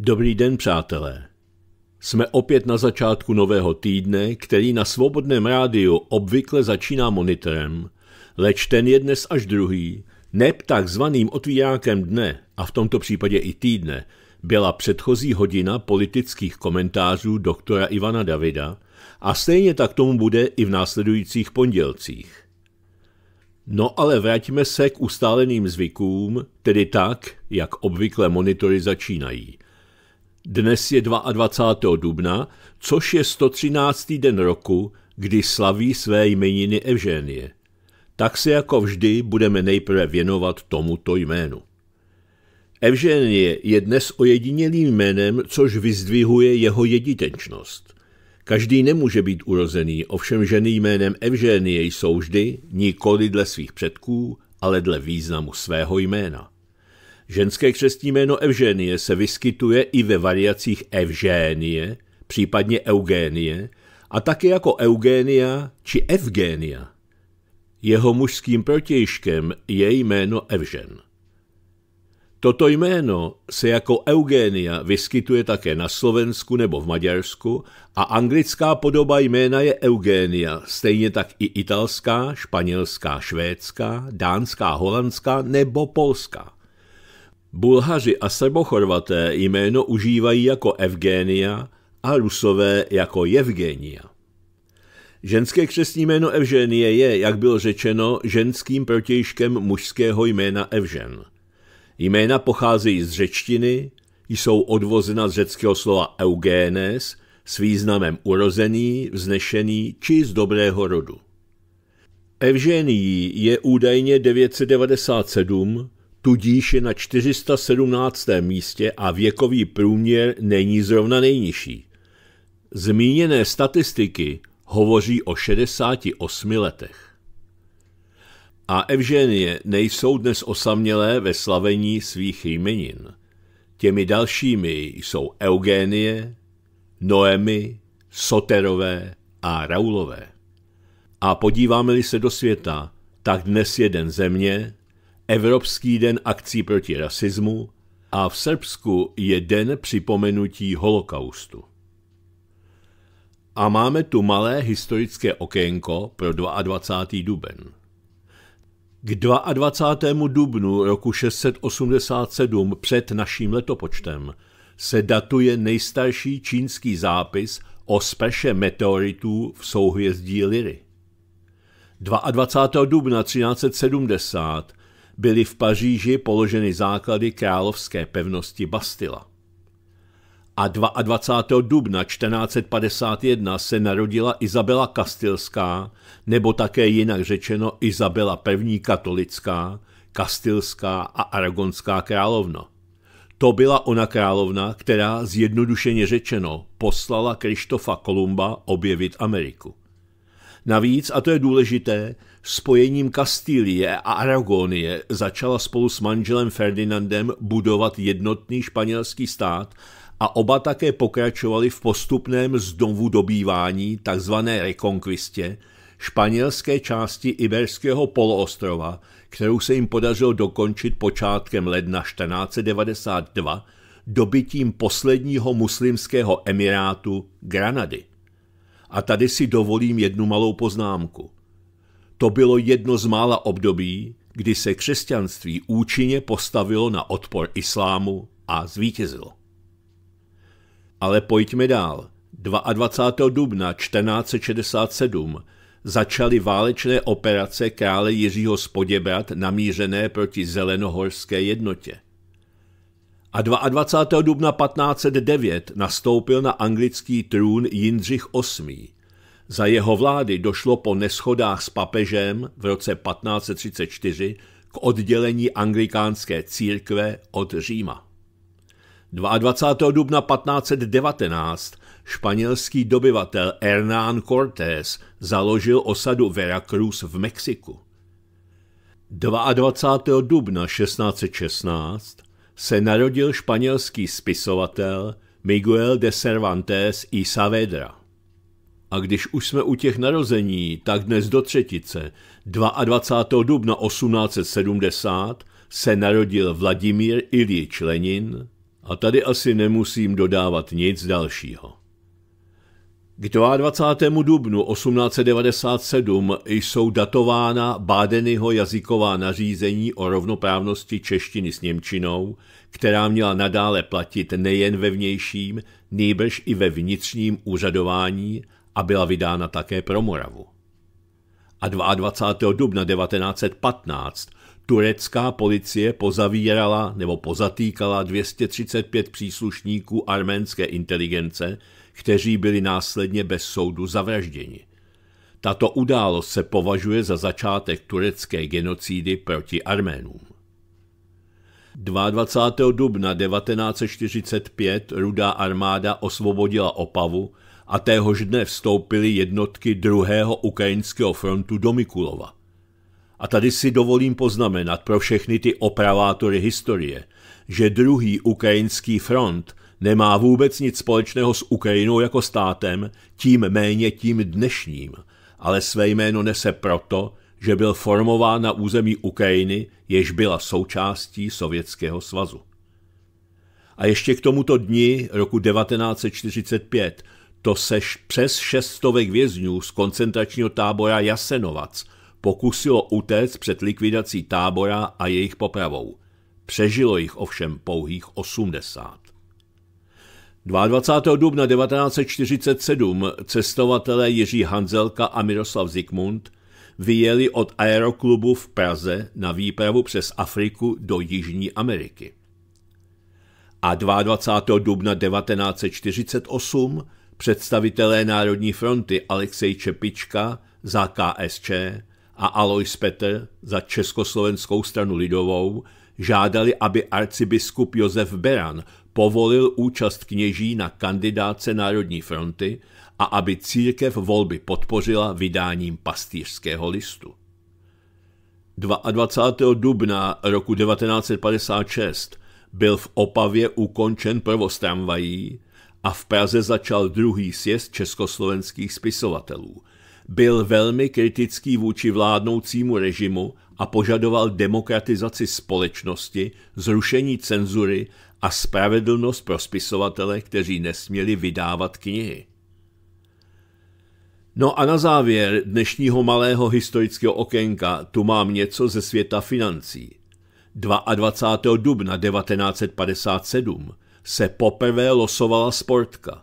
Dobrý den, přátelé. Jsme opět na začátku nového týdne, který na svobodném rádiu obvykle začíná monitorem, leč ten je dnes až druhý, neb takzvaným otvírákem dne, a v tomto případě i týdne, byla předchozí hodina politických komentářů doktora Ivana Davida a stejně tak tomu bude i v následujících pondělcích. No ale vraťme se k ustáleným zvykům, tedy tak, jak obvykle monitory začínají – dnes je 22. dubna, což je 113. den roku, kdy slaví své jmeniny Evženie. Tak se jako vždy budeme nejprve věnovat tomuto jménu. Evženie je dnes ojedinělým jménem, což vyzdvihuje jeho jedinečnost. Každý nemůže být urozený, ovšem ženy jménem Evženie jsou vždy nikoli dle svých předků, ale dle významu svého jména. Ženské křestní jméno Evženie se vyskytuje i ve variacích Evženie, případně Eugenie, a také jako Eugenia či Evgenia. Jeho mužským protějškem je jméno Evžen. Toto jméno se jako Eugenia vyskytuje také na Slovensku nebo v Maďarsku a anglická podoba jména je Eugenia, stejně tak i italská, španělská, švédská, dánská, holandská nebo polská. Bulhaři a Srbochorvaté jméno užívají jako Evgenia a Rusové jako Evgenia. Ženské křesní jméno Evženie je, jak bylo řečeno, ženským protějškem mužského jména Evžen. Jména pocházejí z řečtiny, jsou odvozena z řeckého slova eugenes s významem urozený, vznešený či z dobrého rodu. Evženii je údajně 997, tudíž je na 417. místě a věkový průměr není zrovna nejnižší. Zmíněné statistiky hovoří o 68 letech. A Evženie nejsou dnes osamělé ve slavení svých jmenin. Těmi dalšími jsou Eugenie, Noemi, Soterové a Raulové. A podíváme-li se do světa, tak dnes jeden země, Evropský den akcí proti rasismu a v Srbsku je den připomenutí holokaustu. A máme tu malé historické okénko pro 22. duben. K 22. dubnu roku 687 před naším letopočtem se datuje nejstarší čínský zápis o speše meteoritů v souhvězdí Liry. 22. dubna 1370 byly v Paříži položeny základy královské pevnosti Bastila. A 22. dubna 1451 se narodila Izabela Kastilská, nebo také jinak řečeno Izabela I. katolická, Kastilská a Aragonská královna. To byla ona královna, která zjednodušeně řečeno poslala Krištofa Kolumba objevit Ameriku. Navíc, a to je důležité, Spojením Kastilie a Aragonie začala spolu s manželem Ferdinandem budovat jednotný španělský stát a oba také pokračovali v postupném znovu dobývání, takzvané rekonkvistě, španělské části Iberského poloostrova, kterou se jim podařilo dokončit počátkem ledna 1492 dobytím posledního muslimského emirátu Granady. A tady si dovolím jednu malou poznámku – to bylo jedno z mála období, kdy se křesťanství účinně postavilo na odpor islámu a zvítězilo. Ale pojďme dál. 22. dubna 1467 začaly válečné operace krále Jiřího Spoděbrat namířené proti zelenohorské jednotě. A 22. dubna 1509 nastoupil na anglický trůn Jindřich VIII. Za jeho vlády došlo po neschodách s papežem v roce 1534 k oddělení anglikánské církve od Říma. 22. dubna 1519 španělský dobyvatel Hernán Cortés založil osadu Veracruz v Mexiku. 22. dubna 1616 se narodil španělský spisovatel Miguel de Cervantes y Saavedra. A když už jsme u těch narození, tak dnes do třetice, 22. dubna 1870, se narodil Vladimír Ilič Lenin a tady asi nemusím dodávat nic dalšího. K 22. dubnu 1897 jsou datována Bádenyho jazyková nařízení o rovnoprávnosti češtiny s Němčinou, která měla nadále platit nejen ve vnějším, nejbrž i ve vnitřním úřadování – a byla vydána také pro Moravu. A 22. dubna 1915 turecká policie pozavírala nebo pozatýkala 235 příslušníků arménské inteligence, kteří byli následně bez soudu zavražděni. Tato událost se považuje za začátek turecké genocídy proti Arménům. 22. dubna 1945 Rudá armáda osvobodila Opavu a téhož dne vstoupily jednotky druhého ukrajinského frontu do Mikulova. A tady si dovolím poznamenat pro všechny ty opravátory historie, že druhý ukrajinský front nemá vůbec nic společného s Ukrajinou jako státem, tím méně tím dnešním, ale své jméno nese proto, že byl formován na území Ukrajiny, jež byla součástí Sovětského svazu. A ještě k tomuto dni roku 1945 to se přes šestovek vězňů z koncentračního tábora Jasenovac pokusilo utéct před likvidací tábora a jejich popravou. Přežilo jich ovšem pouhých 80. 22. dubna 1947 cestovatelé Jiří Hanzelka a Miroslav Zikmund vyjeli od aeroklubu v Praze na výpravu přes Afriku do Jižní Ameriky. A 22. dubna 1948 Představitelé Národní fronty Alexej Čepička za KSČ a Alois Petr za Československou stranu lidovou žádali, aby arcibiskup Josef Beran povolil účast kněží na kandidáce Národní fronty a aby církev volby podpořila vydáním pastýřského listu. 22. dubna roku 1956 byl v Opavě ukončen provoz tramvají, a v Praze začal druhý sjezd československých spisovatelů. Byl velmi kritický vůči vládnoucímu režimu a požadoval demokratizaci společnosti, zrušení cenzury a spravedlnost pro spisovatele, kteří nesměli vydávat knihy. No a na závěr dnešního malého historického okénka tu mám něco ze světa financí. 22. dubna 1957 se poprvé losovala sportka.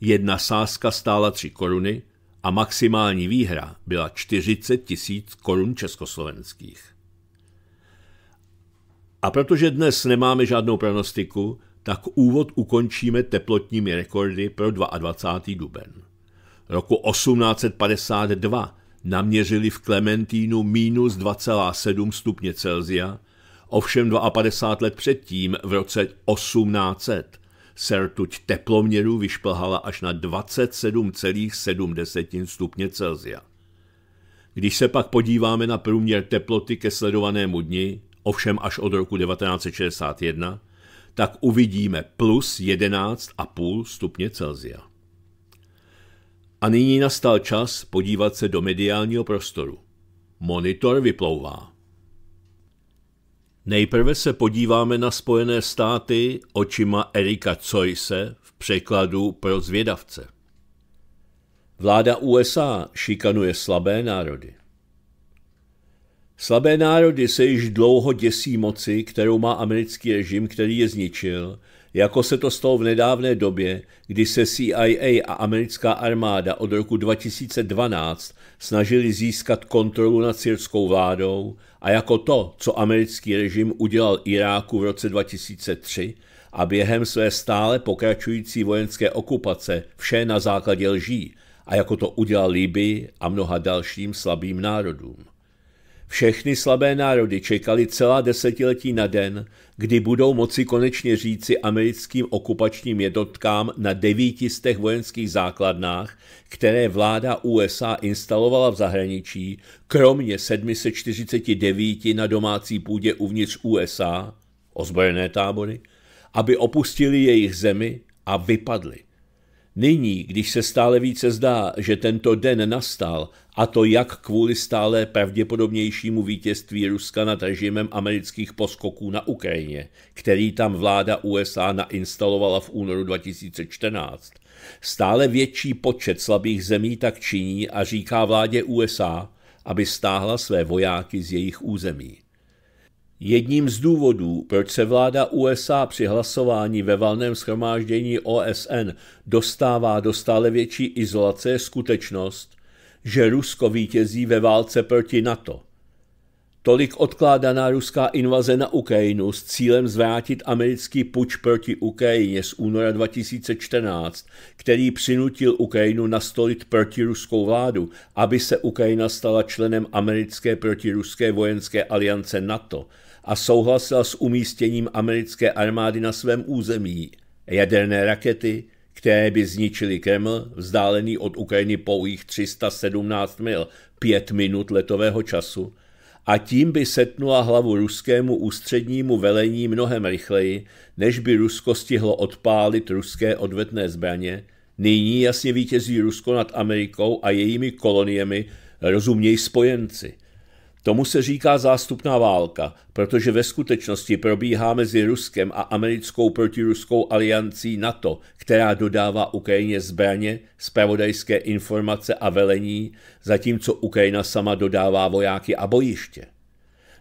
Jedna sázka stála 3 koruny a maximální výhra byla 40 tisíc korun československých. A protože dnes nemáme žádnou pronostiku, tak úvod ukončíme teplotními rekordy pro 22. duben. Roku 1852 naměřili v Klementínu minus 2,7 stupně Celzia – Ovšem 52 let předtím, v roce 1800, se rtuť teploměru vyšplhala až na 27,7 stupně Celsia. Když se pak podíváme na průměr teploty ke sledovanému dni, ovšem až od roku 1961, tak uvidíme plus 11,5 stupně Celsia. A nyní nastal čas podívat se do mediálního prostoru. Monitor vyplouvá. Nejprve se podíváme na Spojené státy očima Erika Coise v překladu pro zvědavce. Vláda USA šikanuje slabé národy. Slabé národy se již dlouho děsí moci, kterou má americký režim, který je zničil – jako se to stalo v nedávné době, kdy se CIA a americká armáda od roku 2012 snažili získat kontrolu nad syrskou vládou a jako to, co americký režim udělal Iráku v roce 2003 a během své stále pokračující vojenské okupace vše na základě lží a jako to udělal Libii a mnoha dalším slabým národům. Všechny slabé národy čekali celá desetiletí na den, kdy budou moci konečně říci americkým okupačním jednotkám na devítistech vojenských základnách, které vláda USA instalovala v zahraničí, kromě 749 na domácí půdě uvnitř USA, ozbrojené tábory, aby opustili jejich zemi a vypadli. Nyní, když se stále více zdá, že tento den nastal a to jak kvůli stále pravděpodobnějšímu vítězství Ruska nad režimem amerických poskoků na Ukrajině, který tam vláda USA nainstalovala v únoru 2014. Stále větší počet slabých zemí tak činí a říká vládě USA, aby stáhla své vojáky z jejich území. Jedním z důvodů, proč se vláda USA při hlasování ve valném schromáždění OSN dostává do stále větší izolace, je skutečnost, že Rusko vítězí ve válce proti NATO. Tolik odkládaná ruská invaze na Ukrajinu s cílem zvrátit americký puč proti Ukrajině z února 2014, který přinutil Ukrajinu nastolit protiruskou vládu, aby se Ukrajina stala členem americké protiruské vojenské aliance NATO a souhlasila s umístěním americké armády na svém území, jaderné rakety, které by zničili Kreml, vzdálený od Ukrajiny pouhých 317 mil, pět minut letového času, a tím by setnula hlavu ruskému ústřednímu velení mnohem rychleji, než by Rusko stihlo odpálit ruské odvetné zbraně, nyní jasně vítězí Rusko nad Amerikou a jejími koloniemi, rozumějí spojenci. Tomu se říká zástupná válka, protože ve skutečnosti probíhá mezi Ruskem a americkou protiruskou aliancí NATO, která dodává Ukrajině zbraně, zpravodajské informace a velení, zatímco Ukrajina sama dodává vojáky a bojiště.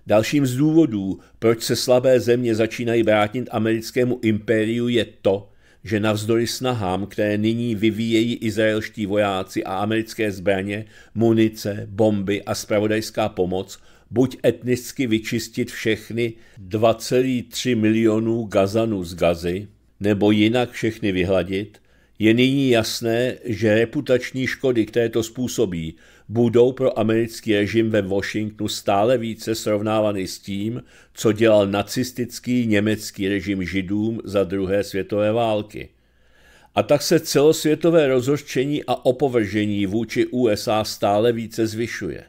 Dalším z důvodů, proč se slabé země začínají bránit americkému impériu, je to, že navzdory snahám, které nyní vyvíjejí izraelští vojáci a americké zbraně, munice, bomby a spravodajská pomoc, buď etnicky vyčistit všechny 2,3 milionů Gazanů z Gazy, nebo jinak všechny vyhladit, je nyní jasné, že reputační škody, které to způsobí, budou pro americký režim ve Washingtonu stále více srovnávány s tím, co dělal nacistický německý režim židům za druhé světové války. A tak se celosvětové rozhořčení a opovržení vůči USA stále více zvyšuje.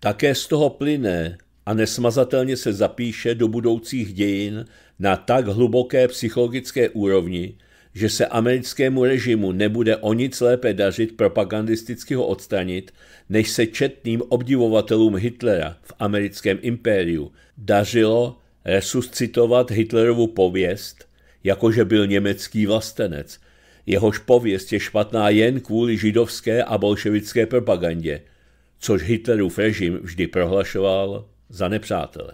Také z toho plyne a nesmazatelně se zapíše do budoucích dějin na tak hluboké psychologické úrovni, že se americkému režimu nebude o nic lépe dařit propagandisticky ho odstranit, než se četným obdivovatelům Hitlera v americkém impériu dařilo resuscitovat Hitlerovu pověst, jakože byl německý vlastenec. Jehož pověst je špatná jen kvůli židovské a bolševické propagandě, což Hitlerův režim vždy prohlašoval za nepřátele.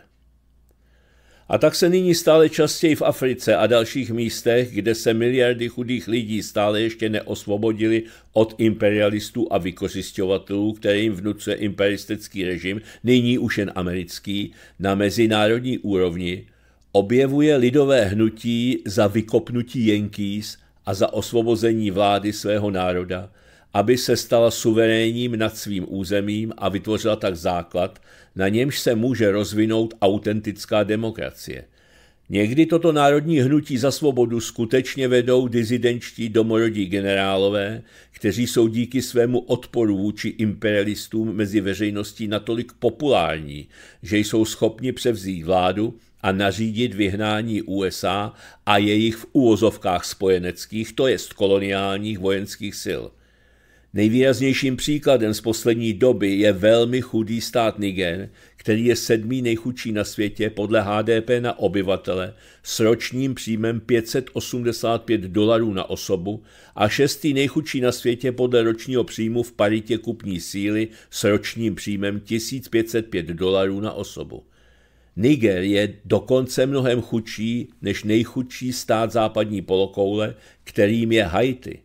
A tak se nyní stále častěji v Africe a dalších místech, kde se miliardy chudých lidí stále ještě neosvobodili od imperialistů a vykořišťovatelů, které jim vnucuje imperialistický režim, nyní už jen americký, na mezinárodní úrovni, objevuje lidové hnutí za vykopnutí Jenkýs a za osvobození vlády svého národa, aby se stala suverénním nad svým územím a vytvořila tak základ, na němž se může rozvinout autentická demokracie. Někdy toto národní hnutí za svobodu skutečně vedou dizidenčtí domorodí generálové, kteří jsou díky svému odporu vůči imperialistům mezi veřejností natolik populární, že jsou schopni převzít vládu a nařídit vyhnání USA a jejich v úvozovkách spojeneckých, to jest koloniálních vojenských sil – Nejvýraznějším příkladem z poslední doby je velmi chudý stát Niger, který je sedmý nejchudší na světě podle HDP na obyvatele s ročním příjmem 585 dolarů na osobu a šestý nejchudší na světě podle ročního příjmu v paritě kupní síly s ročním příjmem 1505 dolarů na osobu. Niger je dokonce mnohem chudší než nejchudší stát západní polokoule, kterým je Haiti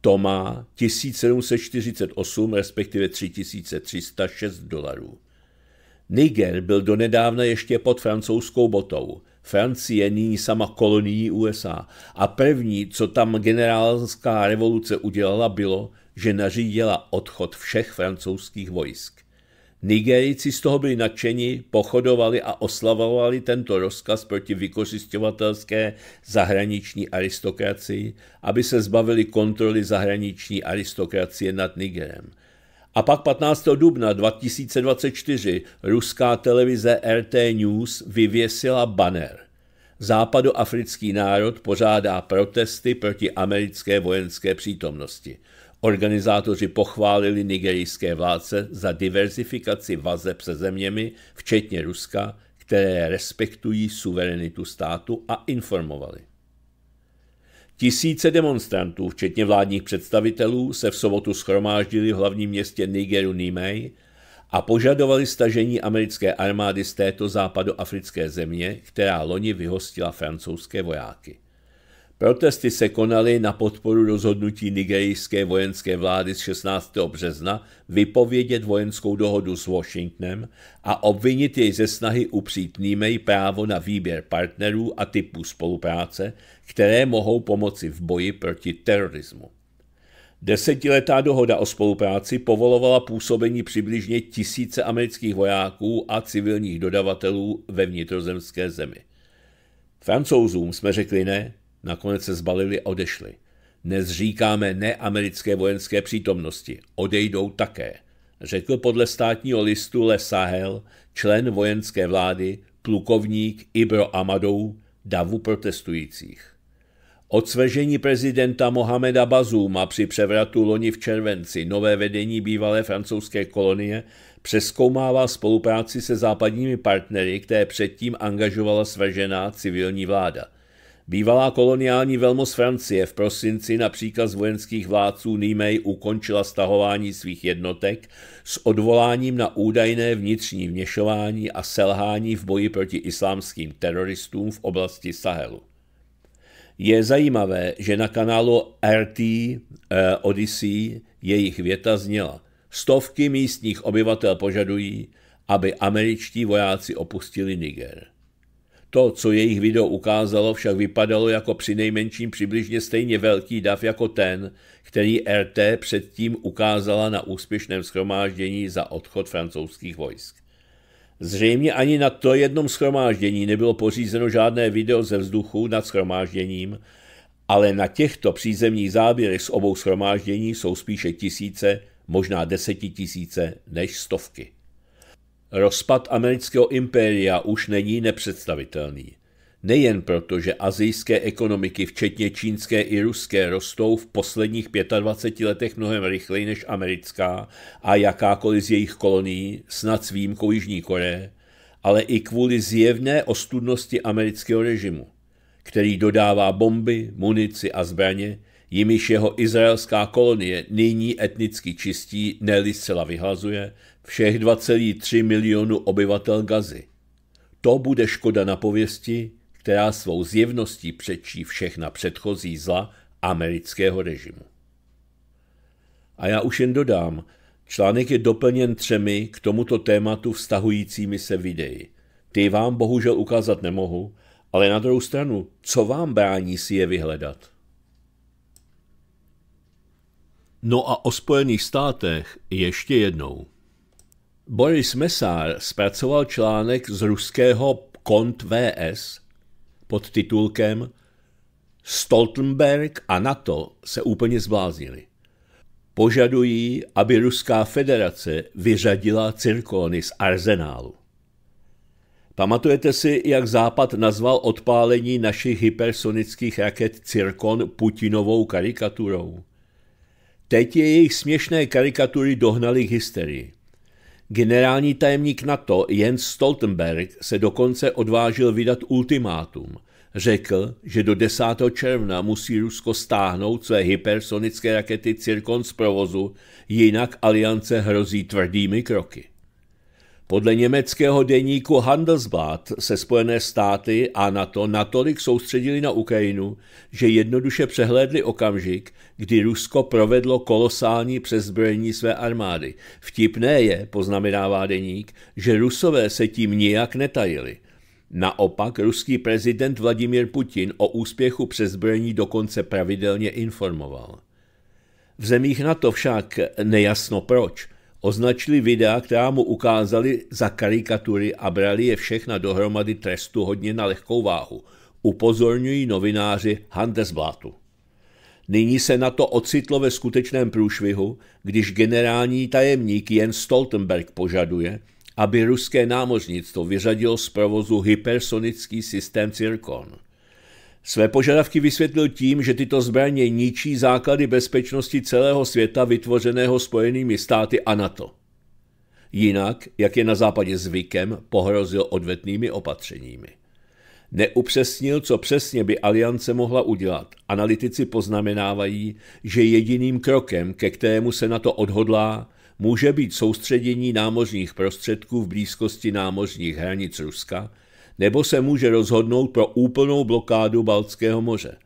to má 1748, respektive 3306 dolarů. Niger byl donedávna ještě pod francouzskou botou. Francie nyní sama kolonií USA a první, co tam generálská revoluce udělala, bylo, že nařídila odchod všech francouzských vojsk. Nigerici z toho byli nadšeni, pochodovali a oslavovali tento rozkaz proti vykořišťovatelské zahraniční aristokracii, aby se zbavili kontroly zahraniční aristokracie nad Nigerem. A pak 15. dubna 2024 ruská televize RT News vyvěsila banner. Západoafrický národ pořádá protesty proti americké vojenské přítomnosti – Organizátoři pochválili nigerijské vládce za diverzifikaci vazeb se zeměmi, včetně Ruska, které respektují suverenitu státu a informovali. Tisíce demonstrantů, včetně vládních představitelů, se v sobotu schromáždili v hlavním městě Nigeru Niamey a požadovali stažení americké armády z této západoafrické země, která loni vyhostila francouzské vojáky. Protesty se konaly na podporu rozhodnutí nigerijské vojenské vlády z 16. března vypovědět vojenskou dohodu s Washingtonem a obvinit jej ze snahy upřít Nímej právo na výběr partnerů a typů spolupráce, které mohou pomoci v boji proti terorismu. Desetiletá dohoda o spolupráci povolovala působení přibližně tisíce amerických vojáků a civilních dodavatelů ve vnitrozemské zemi. Francouzům jsme řekli ne, Nakonec se zbalili a odešli. Dnes říkáme neamerické vojenské přítomnosti, odejdou také, řekl podle státního listu Le Sahel, člen vojenské vlády, plukovník Ibro Amadou, davu protestujících. Od svržení prezidenta Mohameda Bazouma při převratu loni v červenci nové vedení bývalé francouzské kolonie přeskoumává spolupráci se západními partnery, které předtím angažovala svržená civilní vláda – Bývalá koloniální velmoc Francie v prosinci na příkaz vojenských vládců Nýmej ukončila stahování svých jednotek s odvoláním na údajné vnitřní vněšování a selhání v boji proti islámským teroristům v oblasti Sahelu. Je zajímavé, že na kanálu RT eh, Odyssey jejich věta zněla Stovky místních obyvatel požadují, aby američtí vojáci opustili Niger. To, co jejich video ukázalo, však vypadalo jako při nejmenším přibližně stejně velký dav jako ten, který RT předtím ukázala na úspěšném schromáždění za odchod francouzských vojsk. Zřejmě ani na to jednom schromáždění nebylo pořízeno žádné video ze vzduchu nad schromážděním, ale na těchto přízemních záběrech z obou schromáždění jsou spíše tisíce, možná desetitisíce než stovky. Rozpad amerického impéria už není nepředstavitelný. Nejen proto, že azijské ekonomiky, včetně čínské i ruské, rostou v posledních 25 letech mnohem rychleji než americká a jakákoliv z jejich kolonií, snad s výjimkou Jižní Koreje, ale i kvůli zjevné ostudnosti amerického režimu, který dodává bomby, munici a zbraně, jimiž jeho izraelská kolonie nyní etnicky čistí, ne zcela vyhlazuje, všech 2,3 milionu obyvatel Gazy. To bude škoda na pověsti, která svou zjevností přečí všechna předchozí zla amerického režimu. A já už jen dodám, článek je doplněn třemi k tomuto tématu vztahujícími se videi. Ty vám bohužel ukázat nemohu, ale na druhou stranu, co vám brání si je vyhledat? No a o Spojených státech ještě jednou. Boris Mesár zpracoval článek z ruského Kont VS pod titulkem Stoltenberg a NATO se úplně zbláznili. Požadují, aby Ruská federace vyřadila cirkony z arzenálu. Pamatujete si, jak Západ nazval odpálení našich hypersonických raket Cirkon Putinovou karikaturou? Teď je jejich směšné karikatury dohnaly k hysterii. Generální tajemník NATO Jens Stoltenberg se dokonce odvážil vydat ultimátum. Řekl, že do 10. června musí Rusko stáhnout své hypersonické rakety Cirkon z provozu, jinak aliance hrozí tvrdými kroky. Podle německého deníku Handelsblatt se Spojené státy a NATO natolik soustředili na Ukrajinu, že jednoduše přehlédli okamžik, kdy Rusko provedlo kolosální přezbrojení své armády. Vtipné je, poznamenává deník, že Rusové se tím nijak netajili. Naopak ruský prezident Vladimir Putin o úspěchu přezbrojení dokonce pravidelně informoval. V zemích NATO však nejasno proč Označili videa, která mu ukázali za karikatury a brali je všechna dohromady trestu hodně na lehkou váhu, upozorňují novináři Handelsblatu. Nyní se na to ocitlo ve skutečném průšvihu, když generální tajemník Jens Stoltenberg požaduje, aby ruské námořnictvo vyřadilo z provozu hypersonický systém Cirkon – své požadavky vysvětlil tím, že tyto zbraně ničí základy bezpečnosti celého světa vytvořeného Spojenými státy a NATO. Jinak, jak je na západě zvykem, pohrozil odvetnými opatřeními. Neupřesnil, co přesně by aliance mohla udělat. Analytici poznamenávají, že jediným krokem, ke kterému se na to odhodlá, může být soustředění námořních prostředků v blízkosti námořních hranic Ruska nebo se může rozhodnout pro úplnou blokádu Baltského moře.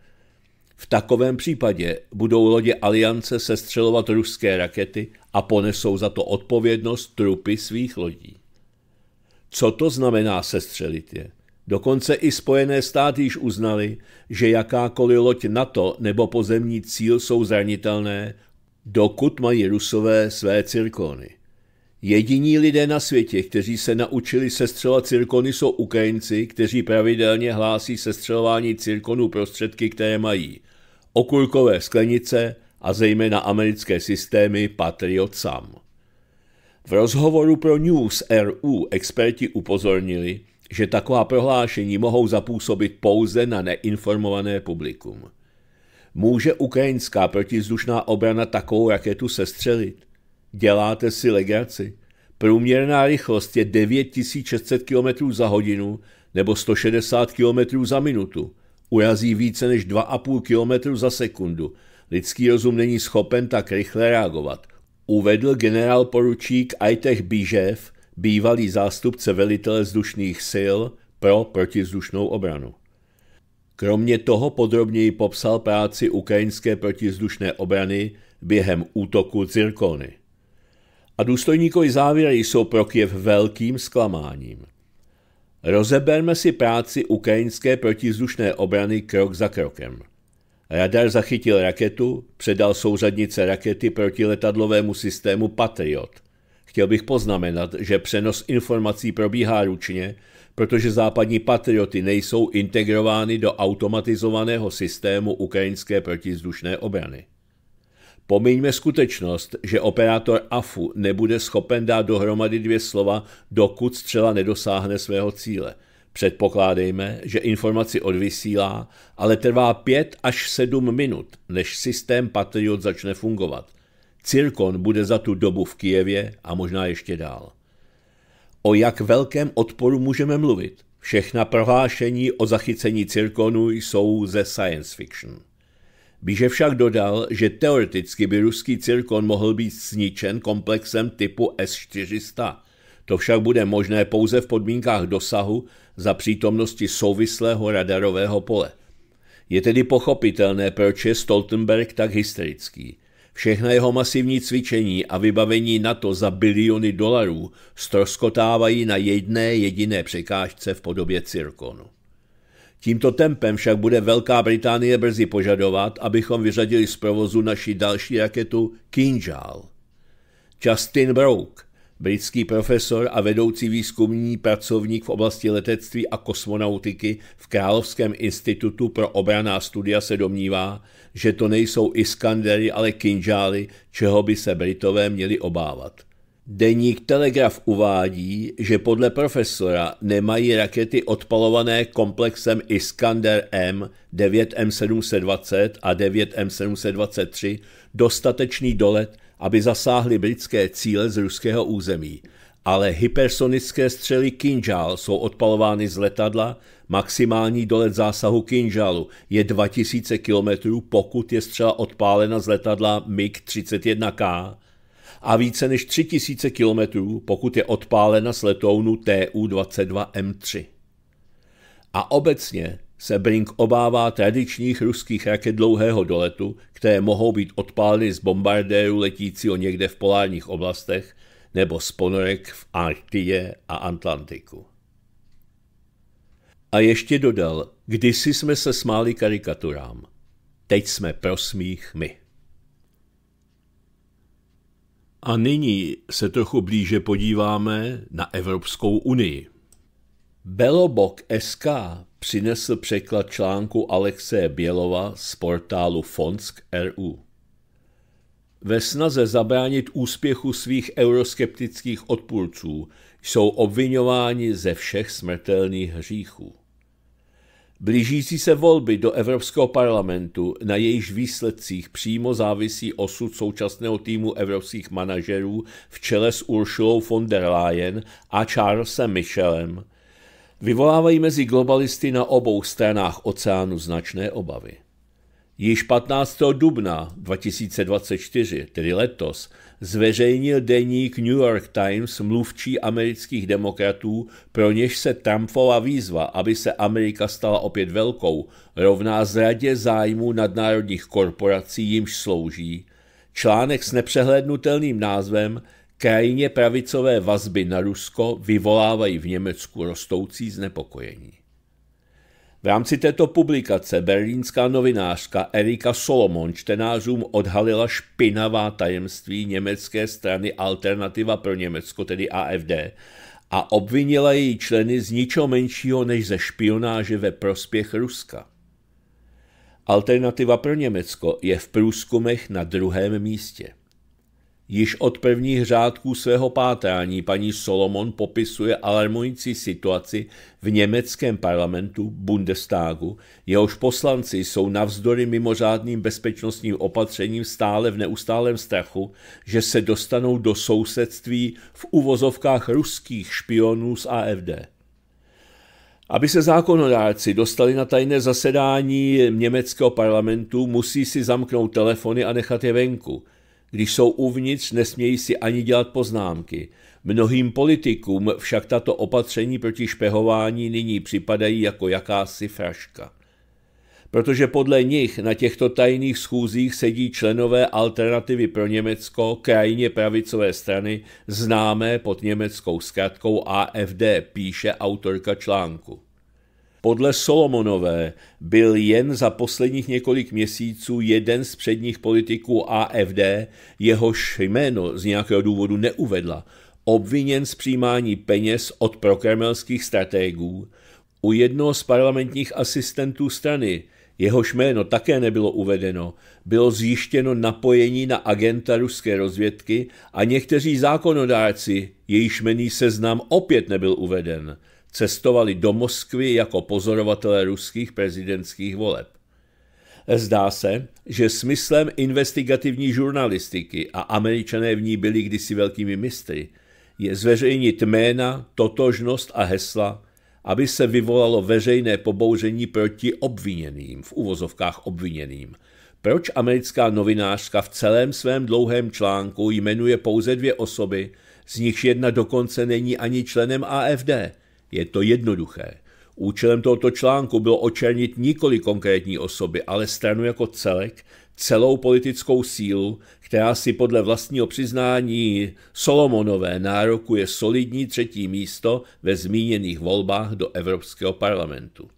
V takovém případě budou lodě aliance sestřelovat ruské rakety a ponesou za to odpovědnost trupy svých lodí. Co to znamená sestřelit je? Dokonce i Spojené státy již uznali, že jakákoliv loď NATO nebo pozemní cíl jsou zranitelné, dokud mají rusové své cirkony. Jediní lidé na světě, kteří se naučili sestřelovat cirkony, jsou Ukrajinci, kteří pravidelně hlásí sestřelování cirkonů prostředky, které mají. Okulkové sklenice a zejména americké systémy Patriot SAM. V rozhovoru pro News RU experti upozornili, že taková prohlášení mohou zapůsobit pouze na neinformované publikum. Může ukrajinská protizdušná obrana takovou raketu sestřelit? Děláte si legraci. Průměrná rychlost je 9600 km za hodinu nebo 160 km za minutu. Urazí více než 2,5 km za sekundu. Lidský rozum není schopen tak rychle reagovat. Uvedl generál poručík Aitech Bížev, bývalý zástupce velitele vzdušných sil pro protizdušnou obranu. Kromě toho podrobněji popsal práci ukrajinské protizdušné obrany během útoku Zirkony a důstojníkovi závěry jsou pro Kiev velkým zklamáním. Rozeberme si práci ukrajinské protizdušné obrany krok za krokem. Radar zachytil raketu, předal souřadnice rakety proti letadlovému systému Patriot. Chtěl bych poznamenat, že přenos informací probíhá ručně, protože západní Patrioty nejsou integrovány do automatizovaného systému ukrajinské protizdušné obrany. Pomiňme skutečnost, že operátor AFU nebude schopen dát dohromady dvě slova, dokud střela nedosáhne svého cíle. Předpokládejme, že informaci odvysílá, ale trvá 5 až 7 minut, než systém Patriot začne fungovat. Cirkon bude za tu dobu v Kijevě a možná ještě dál. O jak velkém odporu můžeme mluvit? Všechna prohlášení o zachycení Cirkonu jsou ze science fiction. Bíže však dodal, že teoreticky by ruský cirkon mohl být sničen komplexem typu S-400. To však bude možné pouze v podmínkách dosahu za přítomnosti souvislého radarového pole. Je tedy pochopitelné, proč je Stoltenberg tak hysterický. Všechna jeho masivní cvičení a vybavení NATO za biliony dolarů stroskotávají na jedné jediné překážce v podobě cirkonu. Tímto tempem však bude Velká Británie brzy požadovat, abychom vyřadili z provozu naši další raketu Kinjal. Justin Brook, britský profesor a vedoucí výzkumní pracovník v oblasti letectví a kosmonautiky v Královském institutu pro obraná studia se domnívá, že to nejsou Iskandery, ale Kinjaly, čeho by se Britové měli obávat – Deník Telegraf uvádí, že podle profesora nemají rakety odpalované komplexem Iskander M 9M720 a 9M723 dostatečný dolet, aby zasáhly britské cíle z ruského území, ale hypersonické střely Kinjal jsou odpalovány z letadla, maximální dolet zásahu Kinjalu je 2000 km, pokud je střela odpálena z letadla MiG-31K a více než 3000 kilometrů, pokud je odpálena z letounu Tu-22M3. A obecně se Brink obává tradičních ruských raket dlouhého doletu, které mohou být odpáleny z bombardéru letícího někde v polárních oblastech nebo z ponorek v Arktie a Atlantiku. A ještě dodal, kdysi jsme se smáli karikaturám, teď jsme pro smích my. A nyní se trochu blíže podíváme na Evropskou unii. Belobok SK přinesl překlad článku Alexe Bělova z portálu Fonsk RU. Ve snaze zabránit úspěchu svých euroskeptických odpůrců jsou obvinováni ze všech smrtelných hříchů. Blížící se volby do Evropského parlamentu, na jejich výsledcích přímo závisí osud současného týmu evropských manažerů v čele s Uršulou von der Leyen a Charlesem Michelem, vyvolávají mezi globalisty na obou stranách oceánu značné obavy. Již 15. dubna 2024, tedy letos, zveřejnil deník New York Times mluvčí amerických demokratů, pro něž se Trumpova výzva, aby se Amerika stala opět velkou, rovná zradě zájmu nadnárodních korporací, jimž slouží, článek s nepřehlednutelným názvem Krajině pravicové vazby na Rusko vyvolávají v Německu rostoucí znepokojení. V rámci této publikace berlínská novinářka Erika Solomon čtenářům odhalila špinavá tajemství německé strany Alternativa pro Německo, tedy AFD, a obvinila její členy z ničeho menšího než ze špionáže ve prospěch Ruska. Alternativa pro Německo je v průzkumech na druhém místě. Již od prvních řádků svého pátrání paní Solomon popisuje alarmující situaci v německém parlamentu Bundestagu, jehož poslanci jsou navzdory mimořádným bezpečnostním opatřením stále v neustálém strachu, že se dostanou do sousedství v uvozovkách ruských špionů z AFD. Aby se zákonodárci dostali na tajné zasedání německého parlamentu, musí si zamknout telefony a nechat je venku – když jsou uvnitř, nesmějí si ani dělat poznámky. Mnohým politikům však tato opatření proti špehování nyní připadají jako jakási fraška. Protože podle nich na těchto tajných schůzích sedí členové alternativy pro Německo, krajině pravicové strany, známé pod německou zkratkou AFD, píše autorka článku. Podle Solomonové byl jen za posledních několik měsíců jeden z předních politiků AFD, jehož jméno z nějakého důvodu neuvedla, obviněn z přijímání peněz od prokremelských stratégů. U jednoho z parlamentních asistentů strany, jehož jméno také nebylo uvedeno, bylo zjištěno napojení na agenta ruské rozvědky a někteří zákonodárci, jejíž jmený seznam opět nebyl uveden – cestovali do Moskvy jako pozorovatelé ruských prezidentských voleb. Zdá se, že smyslem investigativní žurnalistiky, a američané v ní byli kdysi velkými mistry, je zveřejnit jména, totožnost a hesla, aby se vyvolalo veřejné pobouření proti obviněným, v uvozovkách obviněným. Proč americká novinářka v celém svém dlouhém článku jmenuje pouze dvě osoby, z nichž jedna dokonce není ani členem AFD – je to jednoduché. Účelem tohoto článku bylo očernit nikoli konkrétní osoby, ale stranu jako celek, celou politickou sílu, která si podle vlastního přiznání Solomonové nárokuje solidní třetí místo ve zmíněných volbách do Evropského parlamentu.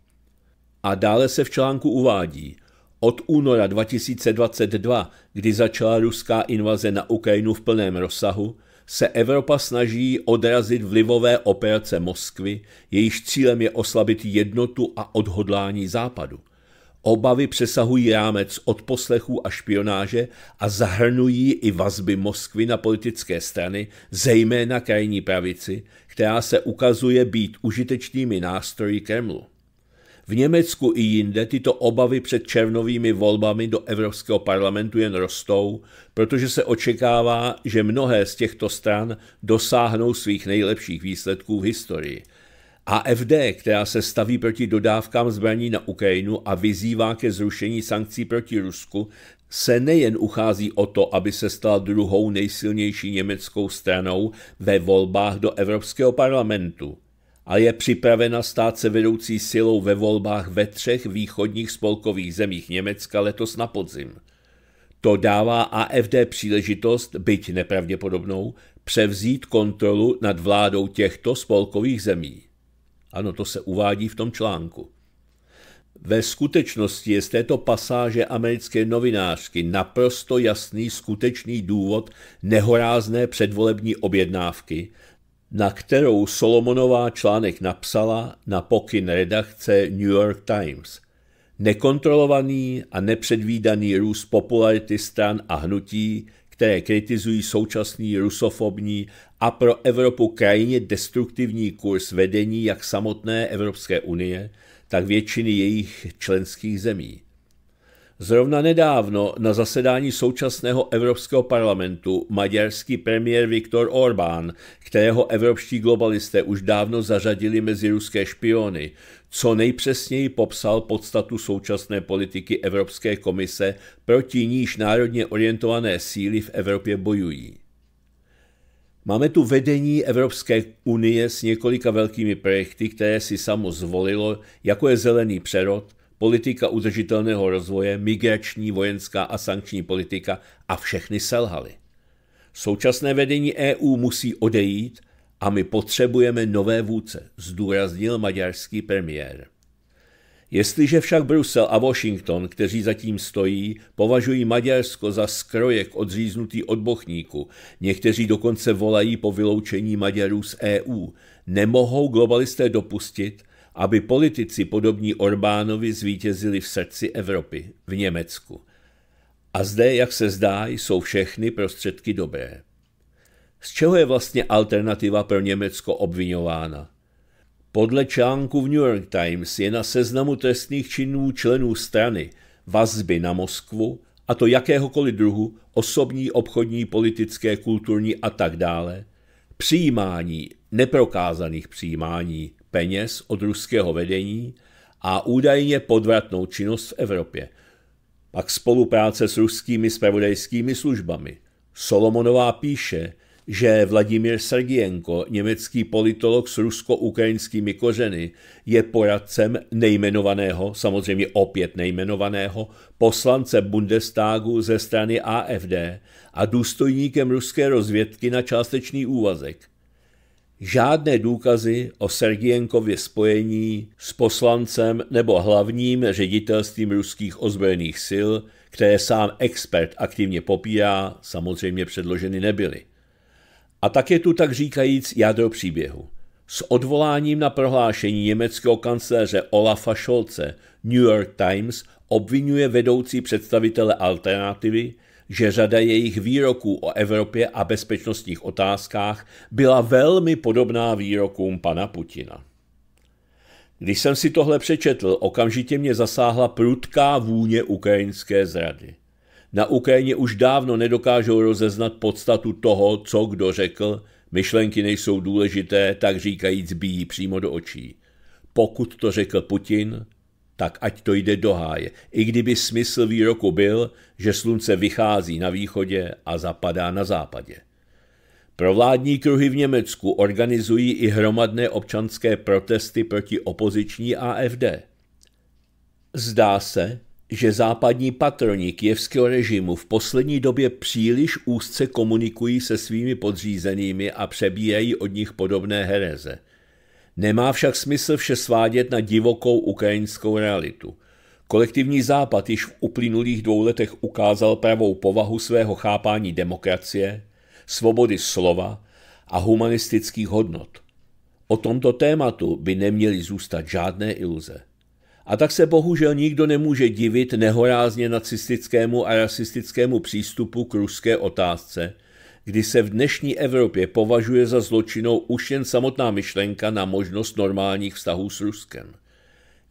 A dále se v článku uvádí, od února 2022, kdy začala ruská invaze na Ukrajinu v plném rozsahu, se Evropa snaží odrazit vlivové operace Moskvy, jejíž cílem je oslabit jednotu a odhodlání Západu. Obavy přesahují rámec od poslechů a špionáže a zahrnují i vazby Moskvy na politické strany, zejména krajní pravici, která se ukazuje být užitečnými nástroji Kremlu. V Německu i jinde tyto obavy před červnovými volbami do Evropského parlamentu jen rostou, protože se očekává, že mnohé z těchto stran dosáhnou svých nejlepších výsledků v historii. AFD, která se staví proti dodávkám zbraní na Ukrajinu a vyzývá ke zrušení sankcí proti Rusku, se nejen uchází o to, aby se stala druhou nejsilnější německou stranou ve volbách do Evropského parlamentu, a je připravena stát se vedoucí silou ve volbách ve třech východních spolkových zemích Německa letos na podzim. To dává AFD příležitost, byť nepravděpodobnou, převzít kontrolu nad vládou těchto spolkových zemí. Ano, to se uvádí v tom článku. Ve skutečnosti je z této pasáže americké novinářky naprosto jasný skutečný důvod nehorázné předvolební objednávky, na kterou Solomonová článek napsala na pokyn redakce New York Times. Nekontrolovaný a nepředvídaný růst popularity stran a hnutí, které kritizují současný rusofobní a pro Evropu krajně destruktivní kurz vedení jak samotné Evropské unie, tak většiny jejich členských zemí. Zrovna nedávno na zasedání současného Evropského parlamentu maďarský premiér Viktor Orbán, kterého evropští globalisté už dávno zařadili mezi ruské špiony, co nejpřesněji popsal podstatu současné politiky Evropské komise, proti níž národně orientované síly v Evropě bojují. Máme tu vedení Evropské unie s několika velkými projekty, které si samo zvolilo, jako je zelený přerod, politika udržitelného rozvoje, migrační, vojenská a sankční politika a všechny selhaly. Současné vedení EU musí odejít a my potřebujeme nové vůdce, zdůraznil maďarský premiér. Jestliže však Brusel a Washington, kteří zatím stojí, považují Maďarsko za skrojek odříznutý od bochníku, někteří dokonce volají po vyloučení Maďarů z EU, nemohou globalisté dopustit, aby politici podobní Orbánovi zvítězili v srdci Evropy, v Německu. A zde, jak se zdá, jsou všechny prostředky dobré. Z čeho je vlastně alternativa pro Německo obvinována? Podle článku v New York Times je na seznamu trestných činů členů strany vazby na Moskvu, a to jakéhokoliv druhu, osobní, obchodní, politické, kulturní a tak dále, přijímání, neprokázaných přijímání, peněz od ruského vedení a údajně podvratnou činnost v Evropě. Pak spolupráce s ruskými spravodajskými službami. Solomonová píše, že Vladimír Sergienko, německý politolog s rusko-ukrajinskými kořeny, je poradcem nejmenovaného, samozřejmě opět nejmenovaného, poslance Bundestagu ze strany AFD a důstojníkem ruské rozvědky na částečný úvazek. Žádné důkazy o Sergienkově spojení s poslancem nebo hlavním ředitelstvím ruských ozbrojených sil, které sám expert aktivně popírá, samozřejmě předloženy nebyly. A tak je tu tak říkajíc jádro příběhu. S odvoláním na prohlášení německého kancléře Olafa Scholze New York Times obvinuje vedoucí představitele alternativy, že řada jejich výroků o Evropě a bezpečnostních otázkách byla velmi podobná výrokům pana Putina. Když jsem si tohle přečetl, okamžitě mě zasáhla prudká vůně ukrajinské zrady. Na Ukrajině už dávno nedokážou rozeznat podstatu toho, co kdo řekl, myšlenky nejsou důležité, tak říkajíc bíjí přímo do očí. Pokud to řekl Putin, tak ať to jde do háje, i kdyby smysl výroku byl, že slunce vychází na východě a zapadá na západě. Provládní kruhy v Německu organizují i hromadné občanské protesty proti opoziční AFD. Zdá se, že západní patroni kijevského režimu v poslední době příliš úzce komunikují se svými podřízenými a přebírají od nich podobné hereze – Nemá však smysl vše svádět na divokou ukrajinskou realitu. Kolektivní západ již v uplynulých dvou letech ukázal pravou povahu svého chápání demokracie, svobody slova a humanistických hodnot. O tomto tématu by neměly zůstat žádné iluze. A tak se bohužel nikdo nemůže divit nehorázně nacistickému a rasistickému přístupu k ruské otázce – kdy se v dnešní Evropě považuje za zločinou už jen samotná myšlenka na možnost normálních vztahů s Ruskem.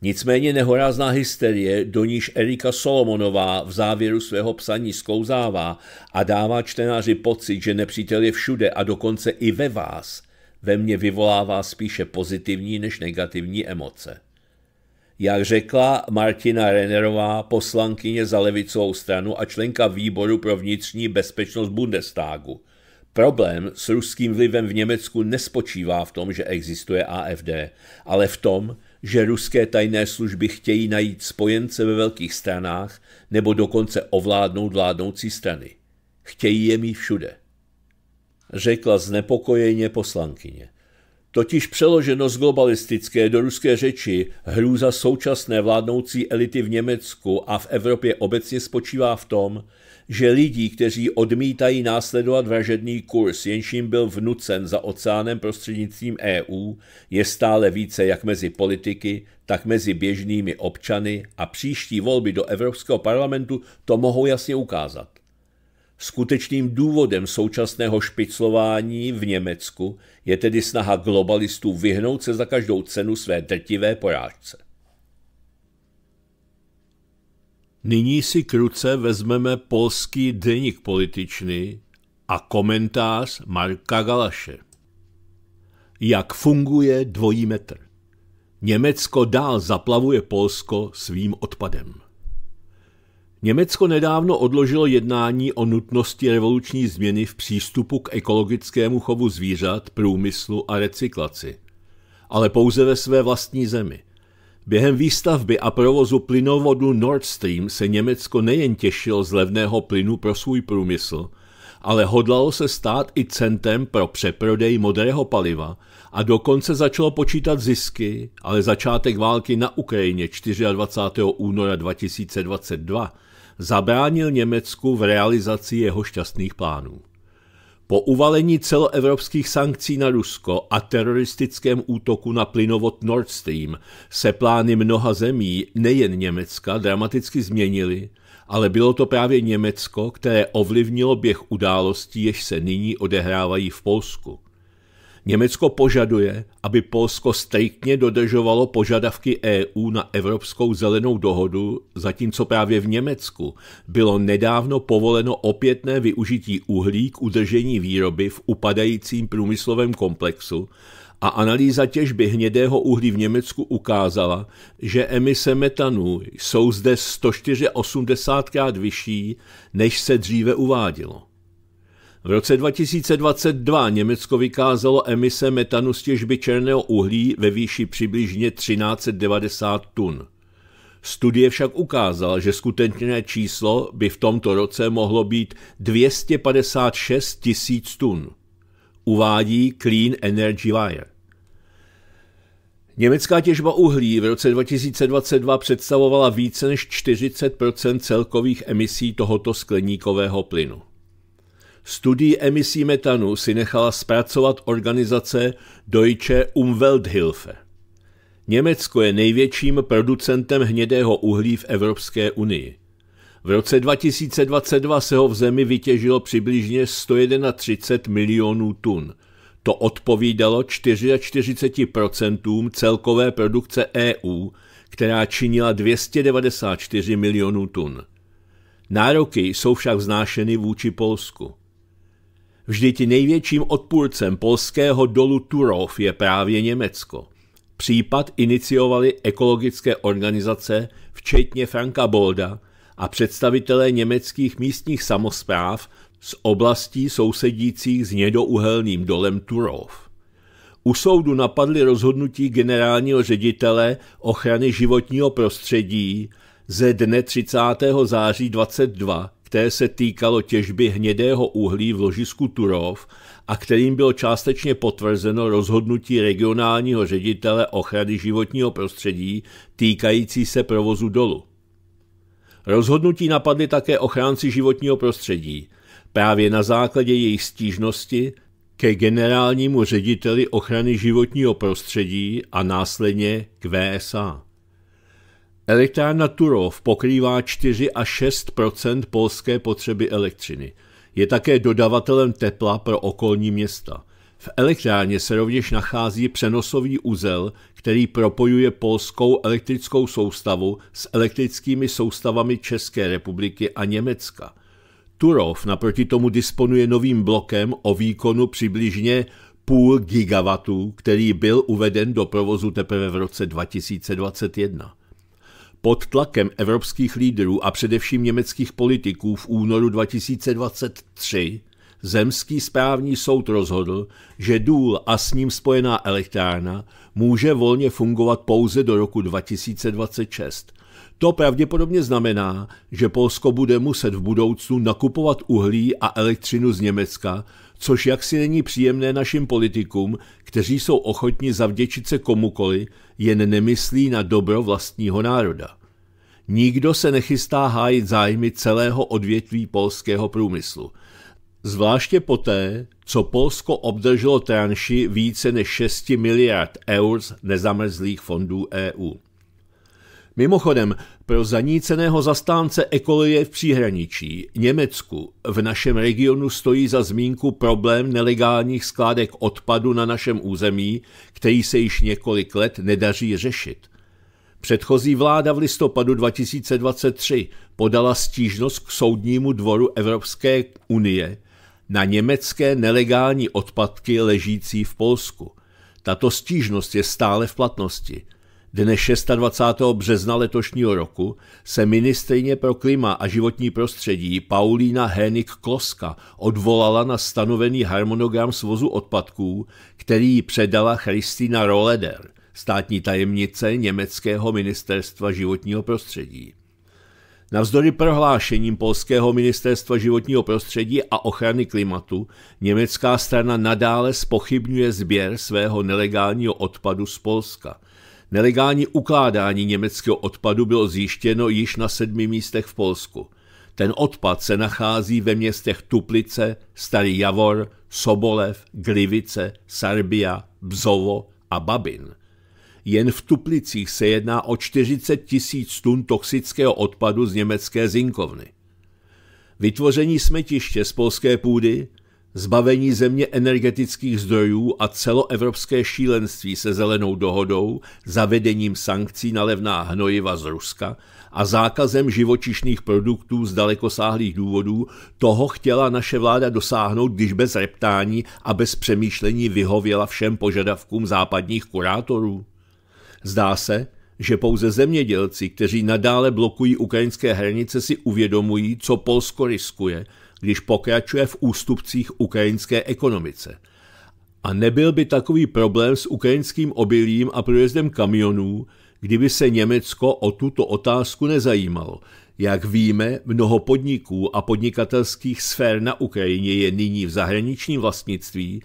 Nicméně nehorázná hysterie, do níž Erika Solomonová v závěru svého psaní sklouzává a dává čtenáři pocit, že nepřítel je všude a dokonce i ve vás, ve mně vyvolává spíše pozitivní než negativní emoce jak řekla Martina Rennerová, poslankyně za levicovou stranu a členka výboru pro vnitřní bezpečnost Bundestagu. Problém s ruským vlivem v Německu nespočívá v tom, že existuje AFD, ale v tom, že ruské tajné služby chtějí najít spojence ve velkých stranách nebo dokonce ovládnout vládnoucí strany. Chtějí je mít všude. Řekla znepokojeně poslankyně. Totiž přeloženo z globalistické do ruské řeči hrůza současné vládnoucí elity v Německu a v Evropě obecně spočívá v tom, že lidí, kteří odmítají následovat vražedný kurz, jenž jim byl vnucen za oceánem prostřednictvím EU, je stále více jak mezi politiky, tak mezi běžnými občany a příští volby do Evropského parlamentu to mohou jasně ukázat. Skutečným důvodem současného špiclování v Německu je tedy snaha globalistů vyhnout se za každou cenu své drtivé porážce. Nyní si k ruce vezmeme polský deník političný a komentář Marka Galaše. Jak funguje dvojí metr? Německo dál zaplavuje Polsko svým odpadem. Německo nedávno odložilo jednání o nutnosti revoluční změny v přístupu k ekologickému chovu zvířat, průmyslu a recyklaci. Ale pouze ve své vlastní zemi. Během výstavby a provozu plynovodu Nord Stream se Německo nejen těšilo z levného plynu pro svůj průmysl, ale hodlalo se stát i centem pro přeprodej modrého paliva a dokonce začalo počítat zisky, ale začátek války na Ukrajině 24. února 2022 zabránil Německu v realizaci jeho šťastných plánů. Po uvalení celoevropských sankcí na Rusko a teroristickém útoku na plynovod Nord Stream se plány mnoha zemí, nejen Německa, dramaticky změnily, ale bylo to právě Německo, které ovlivnilo běh událostí, jež se nyní odehrávají v Polsku. Německo požaduje, aby Polsko striktně dodržovalo požadavky EU na Evropskou zelenou dohodu, zatímco právě v Německu bylo nedávno povoleno opětné využití uhlí k udržení výroby v upadajícím průmyslovém komplexu a analýza těžby hnědého uhlí v Německu ukázala, že emise metanu jsou zde 184krát vyšší, než se dříve uvádělo. V roce 2022 Německo vykázalo emise metanu z těžby černého uhlí ve výši přibližně 1390 tun. Studie však ukázala, že skutečné číslo by v tomto roce mohlo být 256 tisíc tun. Uvádí Clean Energy Wire. Německá těžba uhlí v roce 2022 představovala více než 40 celkových emisí tohoto skleníkového plynu. Studii emisí metanu si nechala zpracovat organizace Deutsche Umwelthilfe. Německo je největším producentem hnědého uhlí v Evropské unii. V roce 2022 se ho v zemi vytěžilo přibližně 131 milionů tun. To odpovídalo 44% celkové produkce EU, která činila 294 milionů tun. Nároky jsou však vznášeny vůči Polsku. Vždyť největším odpůrcem polského dolu Turov je právě Německo. Případ iniciovali ekologické organizace, včetně Franka Bolda a představitelé německých místních samozpráv z oblastí sousedících s nedouhelným dolem Turov. U soudu napadly rozhodnutí generálního ředitele ochrany životního prostředí ze dne 30. září 22, které se týkalo těžby hnědého uhlí v ložisku Turov a kterým bylo částečně potvrzeno rozhodnutí regionálního ředitele ochrany životního prostředí týkající se provozu dolu. Rozhodnutí napadly také ochránci životního prostředí. Právě na základě jejich stížnosti ke generálnímu řediteli ochrany životního prostředí a následně k VSA. Elektrárna Turov pokrývá 4 až 6 polské potřeby elektřiny. Je také dodavatelem tepla pro okolní města. V elektrárně se rovněž nachází přenosový uzel, který propojuje polskou elektrickou soustavu s elektrickými soustavami České republiky a Německa. Turov naproti tomu disponuje novým blokem o výkonu přibližně půl gigawatu, který byl uveden do provozu teprve v roce 2021. Pod tlakem evropských lídrů a především německých politiků v únoru 2023 zemský správní soud rozhodl, že důl a s ním spojená elektrárna může volně fungovat pouze do roku 2026 to pravděpodobně znamená, že Polsko bude muset v budoucnu nakupovat uhlí a elektřinu z Německa, což jaksi není příjemné našim politikům, kteří jsou ochotni zavděčit se komukoli, jen nemyslí na dobro vlastního národa. Nikdo se nechystá hájit zájmy celého odvětví polského průmyslu. Zvláště poté, co Polsko obdrželo tranši více než 6 miliard eur z nezamrzlých fondů EU. Mimochodem, pro zaníceného zastánce ekologie v příhraničí, Německu, v našem regionu stojí za zmínku problém nelegálních skládek odpadu na našem území, který se již několik let nedaří řešit. Předchozí vláda v listopadu 2023 podala stížnost k Soudnímu dvoru Evropské unie na německé nelegální odpadky ležící v Polsku. Tato stížnost je stále v platnosti – Dne 26. března letošního roku se ministrině pro klima a životní prostředí Paulína Hénik Kloska odvolala na stanovený harmonogram svozu odpadků, který ji předala Christina Roleder, státní tajemnice německého ministerstva životního prostředí. Navzdory prohlášením polského ministerstva životního prostředí a ochrany klimatu, německá strana nadále spochybňuje sběr svého nelegálního odpadu z Polska – Nelegální ukládání německého odpadu bylo zjištěno již na sedmi místech v Polsku. Ten odpad se nachází ve městech Tuplice, Starý Javor, Sobolev, Glivice, Sarbia, Bzovo a Babin. Jen v Tuplicích se jedná o 40 tisíc tun toxického odpadu z německé zinkovny. Vytvoření smetiště z polské půdy Zbavení země energetických zdrojů a celoevropské šílenství se zelenou dohodou, zavedením sankcí na levná hnojiva z Ruska a zákazem živočišných produktů z dalekosáhlých důvodů, toho chtěla naše vláda dosáhnout, když bez reptání a bez přemýšlení vyhověla všem požadavkům západních kurátorů? Zdá se, že pouze zemědělci, kteří nadále blokují ukrajinské hranice, si uvědomují, co Polsko riskuje – když pokračuje v ústupcích ukrajinské ekonomice. A nebyl by takový problém s ukrajinským obilím a průjezdem kamionů, kdyby se Německo o tuto otázku nezajímalo. Jak víme, mnoho podniků a podnikatelských sfér na Ukrajině je nyní v zahraničním vlastnictví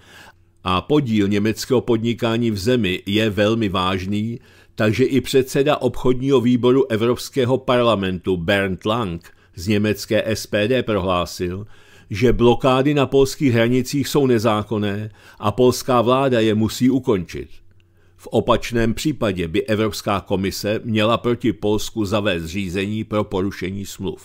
a podíl německého podnikání v zemi je velmi vážný, takže i předseda obchodního výboru Evropského parlamentu Bernd Lang z německé SPD prohlásil, že blokády na polských hranicích jsou nezákonné a polská vláda je musí ukončit. V opačném případě by Evropská komise měla proti Polsku zavést řízení pro porušení smluv.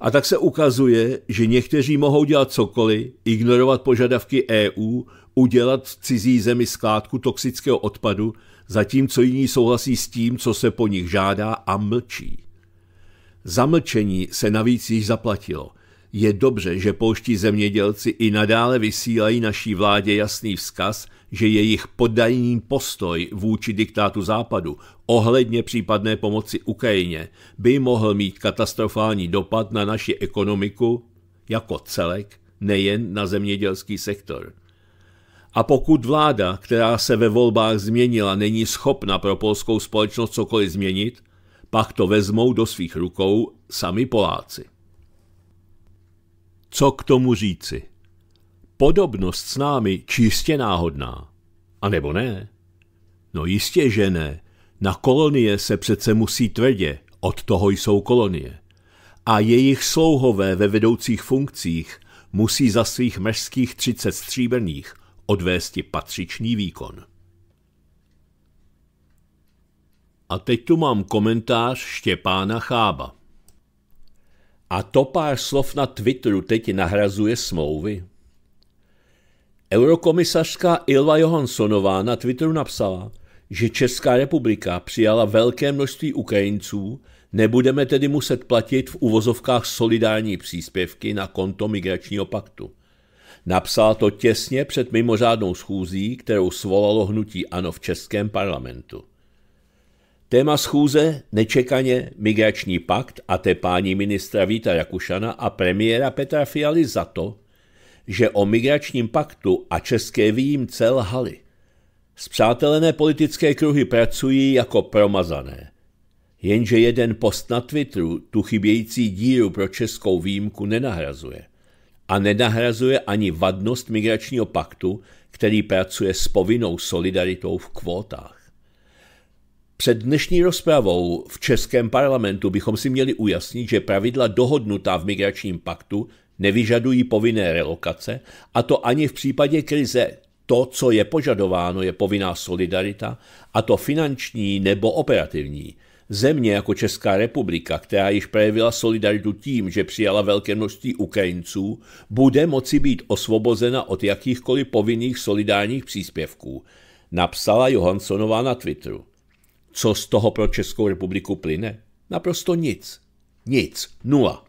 A tak se ukazuje, že někteří mohou dělat cokoliv, ignorovat požadavky EU, udělat v cizí zemi skládku toxického odpadu, zatímco jiní souhlasí s tím, co se po nich žádá a mlčí. Zamlčení se navíc již zaplatilo. Je dobře, že polští zemědělci i nadále vysílají naší vládě jasný vzkaz, že jejich poddajní postoj vůči diktátu Západu ohledně případné pomoci Ukrajině by mohl mít katastrofální dopad na naši ekonomiku jako celek, nejen na zemědělský sektor. A pokud vláda, která se ve volbách změnila, není schopna pro polskou společnost cokoliv změnit, pak to vezmou do svých rukou sami Poláci. Co k tomu říci? Podobnost s námi čistě náhodná. A nebo ne? No jistě, že ne. Na kolonie se přece musí tvrdě, od toho jsou kolonie. A jejich slouhové ve vedoucích funkcích musí za svých mřských 30 stříbrných odvést patřičný výkon. A teď tu mám komentář Štěpána Chába. A to pár slov na Twitteru teď nahrazuje smlouvy. Eurokomisařka Ilva Johanssonová na Twitteru napsala, že Česká republika přijala velké množství Ukrajinců, nebudeme tedy muset platit v uvozovkách solidární příspěvky na konto migračního paktu. Napsala to těsně před mimořádnou schůzí, kterou svolalo hnutí ANO v Českém parlamentu. Téma schůze nečekaně migrační pakt a tepání ministra Víta Jakušana a premiéra Petra Fialy za to, že o migračním paktu a české výjimce lhali. Zpřátelené politické kruhy pracují jako promazané. Jenže jeden post na Twitteru tu chybějící díru pro českou výjimku nenahrazuje. A nenahrazuje ani vadnost migračního paktu, který pracuje s povinnou solidaritou v kvótách. Před dnešní rozpravou v Českém parlamentu bychom si měli ujasnit, že pravidla dohodnutá v migračním paktu nevyžadují povinné relokace, a to ani v případě krize. To, co je požadováno, je povinná solidarita, a to finanční nebo operativní. Země jako Česká republika, která již projevila solidaritu tím, že přijala velké množství Ukrajinců, bude moci být osvobozena od jakýchkoliv povinných solidárních příspěvků, napsala Johanssonová na Twitteru co z toho pro Českou republiku plyne? Naprosto nic. Nic. Nula.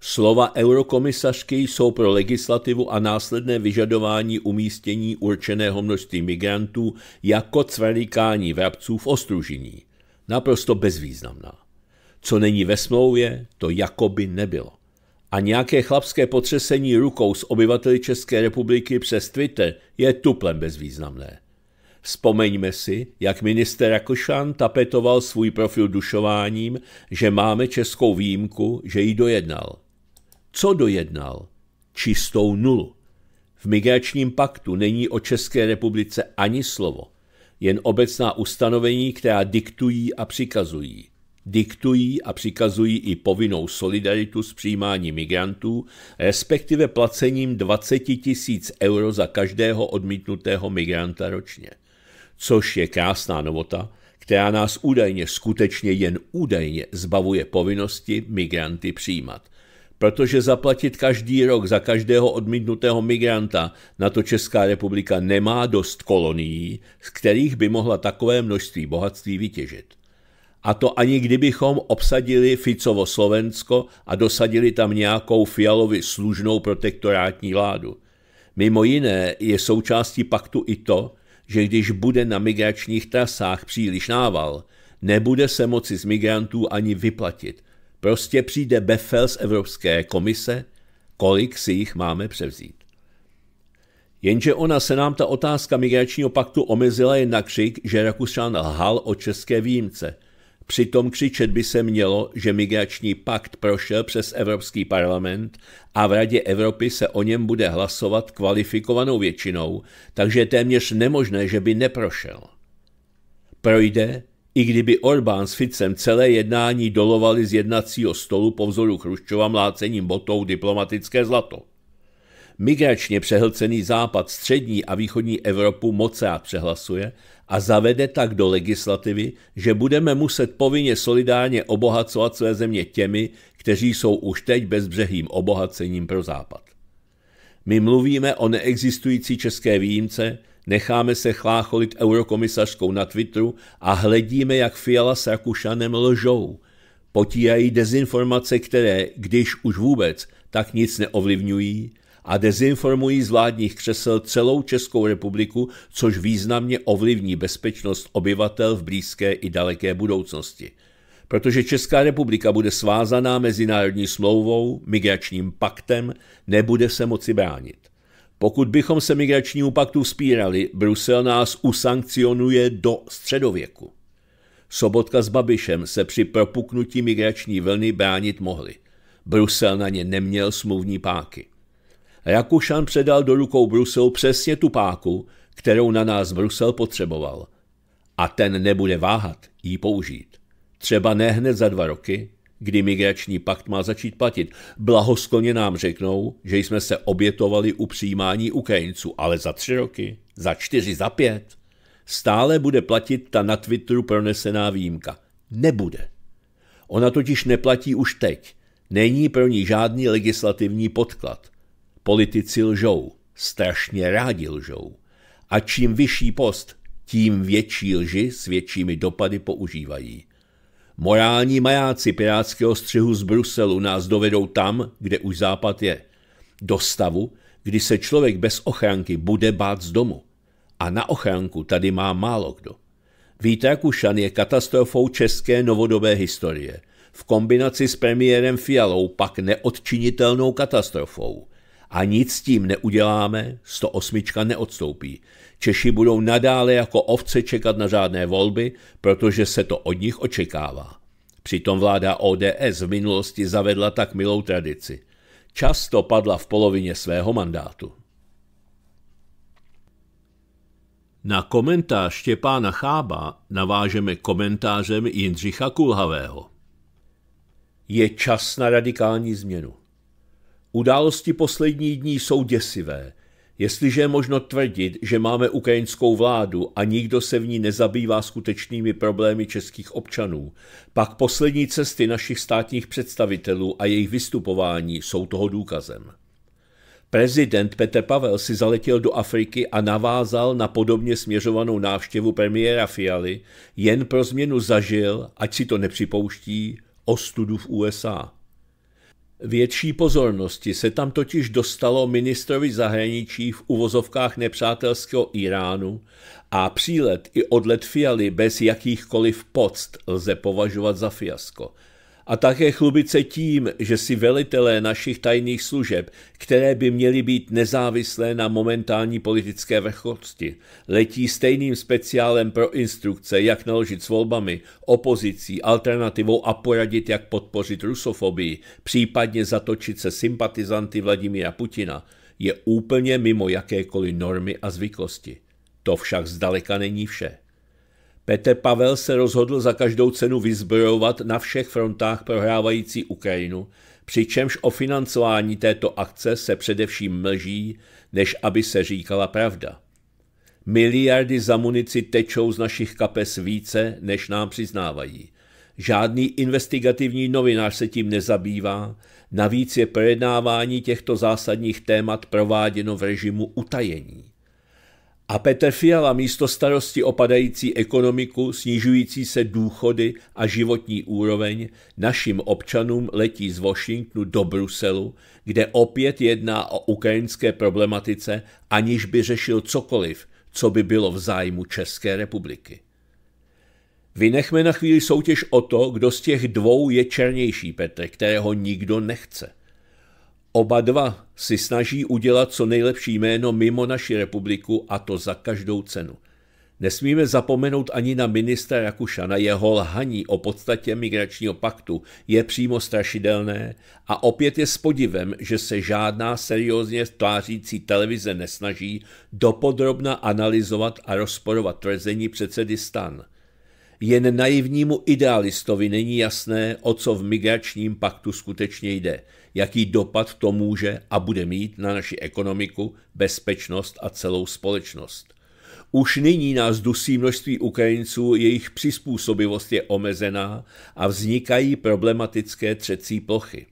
Slova eurokomisařky jsou pro legislativu a následné vyžadování umístění určeného množství migrantů jako cvrlíkání vrabců v ostružení. Naprosto bezvýznamná. Co není ve smlouvě, to jakoby nebylo. A nějaké chlapské potřesení rukou z obyvateli České republiky přes Twitter je tuplem bezvýznamné. Vzpomeňme si, jak minister Rakošan tapetoval svůj profil dušováním, že máme českou výjimku, že ji dojednal. Co dojednal? Čistou nulu. V migračním paktu není o České republice ani slovo, jen obecná ustanovení, která diktují a přikazují. Diktují a přikazují i povinnou solidaritu s přijímáním migrantů, respektive placením 20 tisíc euro za každého odmítnutého migranta ročně – což je krásná novota, která nás údajně skutečně jen údajně zbavuje povinnosti migranty přijímat. Protože zaplatit každý rok za každého odmítnutého migranta na to Česká republika nemá dost kolonií, z kterých by mohla takové množství bohatství vytěžit. A to ani kdybychom obsadili Ficovo Slovensko a dosadili tam nějakou fialovi služnou protektorátní vládu. Mimo jiné je součástí paktu i to, že když bude na migračních trasách příliš nával, nebude se moci z migrantů ani vyplatit. Prostě přijde befel z Evropské komise, kolik si jich máme převzít. Jenže ona se nám ta otázka migračního paktu omezila jen na křik, že Rakušan lhal o české výjimce – Přitom křičet by se mělo, že migrační pakt prošel přes Evropský parlament a v Radě Evropy se o něm bude hlasovat kvalifikovanou většinou, takže je téměř nemožné, že by neprošel. Projde, i kdyby Orbán s Ficem celé jednání dolovali z jednacího stolu po vzoru Chruščova mlácením botou diplomatické zlato. Migračně přehlcený západ střední a východní Evropu moc rád přehlasuje a zavede tak do legislativy, že budeme muset povinně solidárně obohacovat své země těmi, kteří jsou už teď bezbřehým obohacením pro západ. My mluvíme o neexistující české výjimce, necháme se chlácholit eurokomisařskou na Twitteru a hledíme, jak Fiala s Rakušanem lžou. Potírají dezinformace, které, když už vůbec, tak nic neovlivňují, a dezinformují z vládních křesel celou Českou republiku, což významně ovlivní bezpečnost obyvatel v blízké i daleké budoucnosti. Protože Česká republika bude svázaná mezinárodní smlouvou, migračním paktem, nebude se moci bránit. Pokud bychom se migračnímu paktu spírali, Brusel nás usankcionuje do středověku. Sobotka s Babišem se při propuknutí migrační vlny bránit mohli. Brusel na ně neměl smluvní páky. Rakušan předal do rukou Bruselu přesně tu páku, kterou na nás Brusel potřeboval. A ten nebude váhat ji použít. Třeba ne hned za dva roky, kdy migrační pakt má začít platit. Blahoskloně nám řeknou, že jsme se obětovali u přijímání Ukrajinců, ale za tři roky, za čtyři, za pět. Stále bude platit ta na Twitteru pronesená výjimka. Nebude. Ona totiž neplatí už teď. Není pro ní žádný legislativní podklad. Politici lžou, strašně rádi lžou. A čím vyšší post, tím větší lži s většími dopady používají. Morální majáci pirátského střihu z Bruselu nás dovedou tam, kde už Západ je. Do stavu, kdy se člověk bez ochranky bude bát z domu. A na ochranku tady má málo kdo. Víte, je katastrofou české novodobé historie. V kombinaci s premiérem Fialou pak neodčinitelnou katastrofou – a nic s tím neuděláme, 108 neodstoupí. Češi budou nadále jako ovce čekat na řádné volby, protože se to od nich očekává. Přitom vláda ODS v minulosti zavedla tak milou tradici. Často padla v polovině svého mandátu. Na komentář Štěpána Chába navážeme komentářem Jindřicha Kulhavého. Je čas na radikální změnu. Události poslední dní jsou děsivé. Jestliže je možno tvrdit, že máme ukrajinskou vládu a nikdo se v ní nezabývá skutečnými problémy českých občanů, pak poslední cesty našich státních představitelů a jejich vystupování jsou toho důkazem. Prezident Petr Pavel si zaletěl do Afriky a navázal na podobně směřovanou návštěvu premiéra Fialy, jen pro změnu zažil, ať si to nepřipouští, ostudu v USA. Větší pozornosti se tam totiž dostalo ministrovi zahraničí v uvozovkách nepřátelského Iránu a přílet i odlet Fialy bez jakýchkoliv poct lze považovat za fiasko – a také chlubit se tím, že si velitelé našich tajných služeb, které by měly být nezávislé na momentální politické vrchosti, letí stejným speciálem pro instrukce, jak naložit s volbami, opozicí, alternativou a poradit, jak podpořit rusofobii, případně zatočit se sympatizanty Vladimira Putina, je úplně mimo jakékoliv normy a zvyklosti. To však zdaleka není vše. Petr Pavel se rozhodl za každou cenu vyzbrojovat na všech frontách prohrávající Ukrajinu, přičemž o financování této akce se především mlží, než aby se říkala pravda. Miliardy za munici tečou z našich kapes více, než nám přiznávají. Žádný investigativní novinář se tím nezabývá, navíc je projednávání těchto zásadních témat prováděno v režimu utajení. A Petr Fiala místo starosti opadající ekonomiku, snižující se důchody a životní úroveň našim občanům letí z Washingtonu do Bruselu, kde opět jedná o ukrajinské problematice, aniž by řešil cokoliv, co by bylo v zájmu České republiky. Vynechme na chvíli soutěž o to, kdo z těch dvou je černější Petr, kterého nikdo nechce. Oba dva si snaží udělat co nejlepší jméno mimo naši republiku a to za každou cenu. Nesmíme zapomenout ani na ministra Rakušana. Jeho lhaní o podstatě migračního paktu je přímo strašidelné a opět je s podivem, že se žádná seriózně tvářící televize nesnaží dopodrobna analyzovat a rozporovat tvrzení předsedy stan. Jen naivnímu idealistovi není jasné, o co v migračním paktu skutečně jde – jaký dopad to může a bude mít na naši ekonomiku, bezpečnost a celou společnost. Už nyní nás dusí množství Ukrajinců, jejich přizpůsobivost je omezená a vznikají problematické třecí plochy.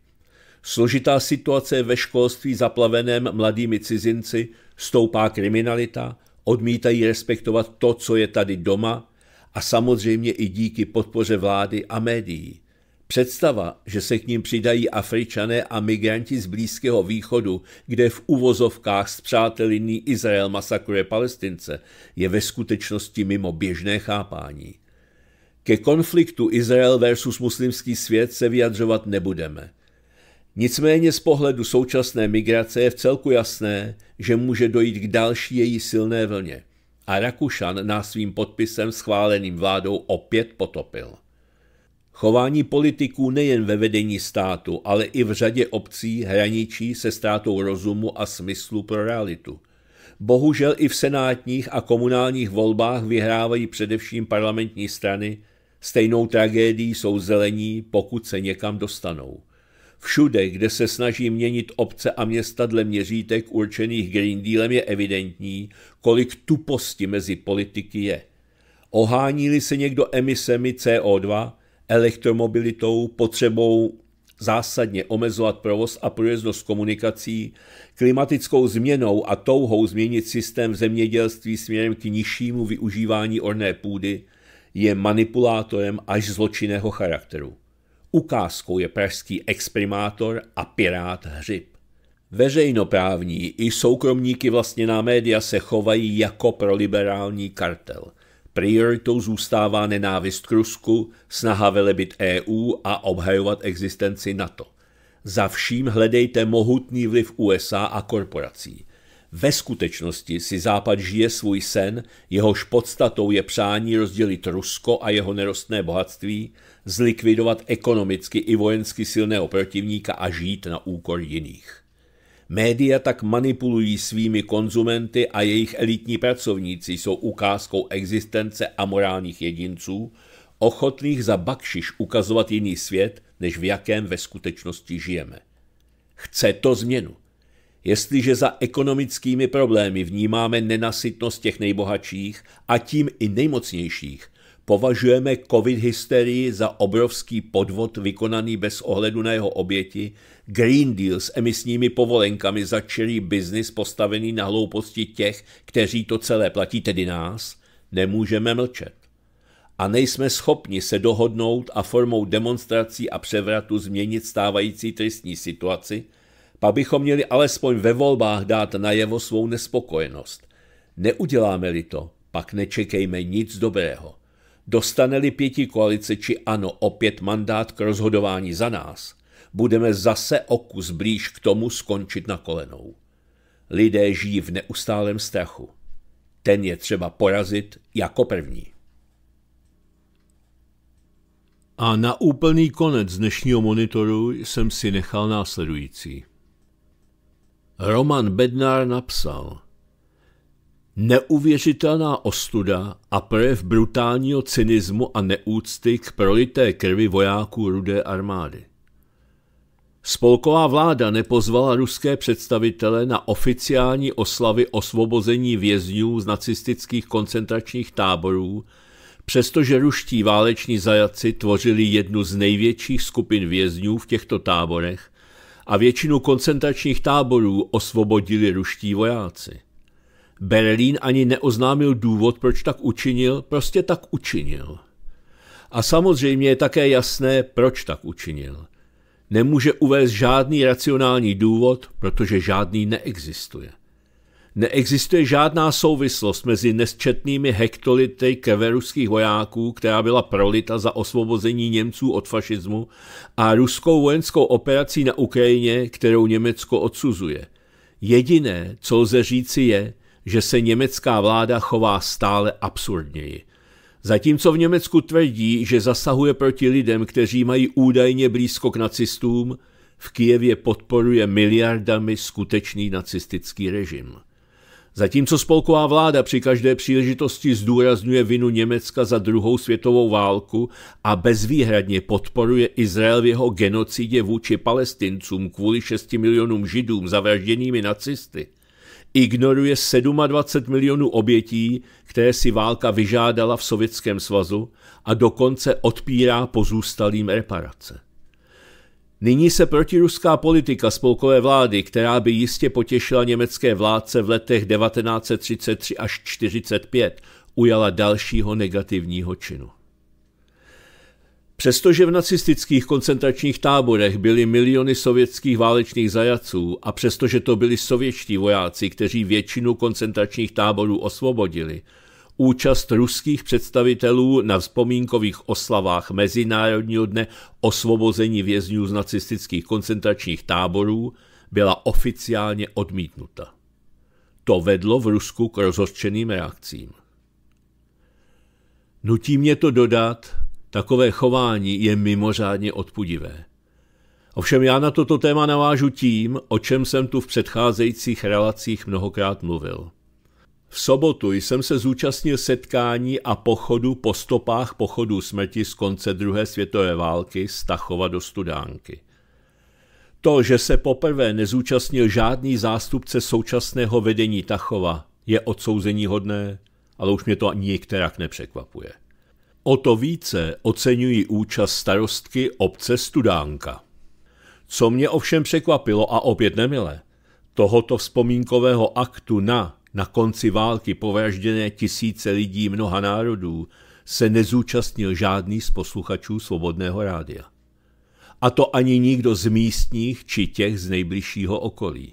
Složitá situace ve školství zaplaveném mladými cizinci, stoupá kriminalita, odmítají respektovat to, co je tady doma a samozřejmě i díky podpoře vlády a médií. Představa, že se k ním přidají Afričané a migranti z Blízkého východu, kde v uvozovkách zpřátelený Izrael masakruje Palestince, je ve skutečnosti mimo běžné chápání. Ke konfliktu Izrael versus muslimský svět se vyjadřovat nebudeme. Nicméně z pohledu současné migrace je v celku jasné, že může dojít k další její silné vlně. A Rakušan nás svým podpisem schváleným vládou opět potopil. Chování politiků nejen ve vedení státu, ale i v řadě obcí hraničí se ztrátou rozumu a smyslu pro realitu. Bohužel i v senátních a komunálních volbách vyhrávají především parlamentní strany, stejnou tragédií jsou zelení, pokud se někam dostanou. Všude, kde se snaží měnit obce a města dle měřítek určených Green Dealem, je evidentní, kolik tuposti mezi politiky je. Ohánili se někdo emisemi CO2, elektromobilitou, potřebou zásadně omezovat provoz a průjezdnost komunikací, klimatickou změnou a touhou změnit systém zemědělství směrem k nižšímu využívání orné půdy, je manipulátorem až zločinného charakteru. Ukázkou je pražský exprimátor a pirát Hřib. Veřejnoprávní i soukromníky vlastněná média se chovají jako proliberální kartel – Prioritou zůstává nenávist k Rusku, snaha velebit EU a obhajovat existenci NATO. Za vším hledejte mohutný vliv USA a korporací. Ve skutečnosti si Západ žije svůj sen, jehož podstatou je přání rozdělit Rusko a jeho nerostné bohatství, zlikvidovat ekonomicky i vojensky silného protivníka a žít na úkor jiných. Média tak manipulují svými konzumenty a jejich elitní pracovníci jsou ukázkou existence amorálních jedinců, ochotných za bakšiš ukazovat jiný svět, než v jakém ve skutečnosti žijeme. Chce to změnu. Jestliže za ekonomickými problémy vnímáme nenasytnost těch nejbohatších a tím i nejmocnějších, považujeme covid hysterii za obrovský podvod vykonaný bez ohledu na jeho oběti, Green Deal s emisními povolenkami začirý biznis postavený na hlouposti těch, kteří to celé platí, tedy nás, nemůžeme mlčet. A nejsme schopni se dohodnout a formou demonstrací a převratu změnit stávající tristní situaci, pak bychom měli alespoň ve volbách dát najevo svou nespokojenost. Neuděláme-li to, pak nečekejme nic dobrého. Dostane-li pěti koalice či ano opět mandát k rozhodování za nás, budeme zase o kus blíž k tomu skončit na kolenou. Lidé žijí v neustálém strachu. Ten je třeba porazit jako první. A na úplný konec dnešního monitoru jsem si nechal následující. Roman Bednár napsal Neuvěřitelná ostuda a projev brutálního cynismu a neúcty k prolité krvi vojáků rudé armády. Spolková vláda nepozvala ruské představitele na oficiální oslavy osvobození vězňů z nacistických koncentračních táborů, přestože ruští váleční zajatci tvořili jednu z největších skupin vězňů v těchto táborech a většinu koncentračních táborů osvobodili ruští vojáci. Berlín ani neoznámil důvod, proč tak učinil, prostě tak učinil. A samozřejmě je také jasné, proč tak učinil – nemůže uvést žádný racionální důvod, protože žádný neexistuje. Neexistuje žádná souvislost mezi nesčetnými hektolity keveruských vojáků, která byla prolita za osvobození Němců od fašismu, a ruskou vojenskou operací na Ukrajině, kterou Německo odsuzuje. Jediné, co lze říci, je, že se německá vláda chová stále absurdněji – Zatímco v Německu tvrdí, že zasahuje proti lidem, kteří mají údajně blízko k nacistům, v Kijevě podporuje miliardami skutečný nacistický režim. Zatímco spolková vláda při každé příležitosti zdůrazňuje vinu Německa za druhou světovou válku a bezvýhradně podporuje Izrael v jeho genocidě vůči palestincům kvůli 6 milionům židům zavražděnými nacisty – ignoruje 27 milionů obětí, které si válka vyžádala v Sovětském svazu a dokonce odpírá pozůstalým reparace. Nyní se protiruská politika spolkové vlády, která by jistě potěšila německé vládce v letech 1933 až 1945, ujala dalšího negativního činu. Přestože v nacistických koncentračních táborech byly miliony sovětských válečných zajaců a přestože to byli sovětští vojáci, kteří většinu koncentračních táborů osvobodili, účast ruských představitelů na vzpomínkových oslavách Mezinárodního dne osvobození vězňů z nacistických koncentračních táborů byla oficiálně odmítnuta. To vedlo v Rusku k rozhořčeným reakcím. Nutí mě to dodat, Takové chování je mimořádně odpudivé. Ovšem já na toto téma navážu tím, o čem jsem tu v předcházejících relacích mnohokrát mluvil. V sobotu jsem se zúčastnil setkání a pochodu po stopách pochodu smrti z konce druhé světové války z Tachova do Studánky. To, že se poprvé nezúčastnil žádný zástupce současného vedení Tachova, je odsouzení hodné, ale už mě to ani nikterak nepřekvapuje. O to více oceňuji účast starostky obce Studánka. Co mě ovšem překvapilo a opět nemile, tohoto vzpomínkového aktu na na konci války povražděné tisíce lidí mnoha národů se nezúčastnil žádný z posluchačů Svobodného rádia. A to ani nikdo z místních či těch z nejbližšího okolí.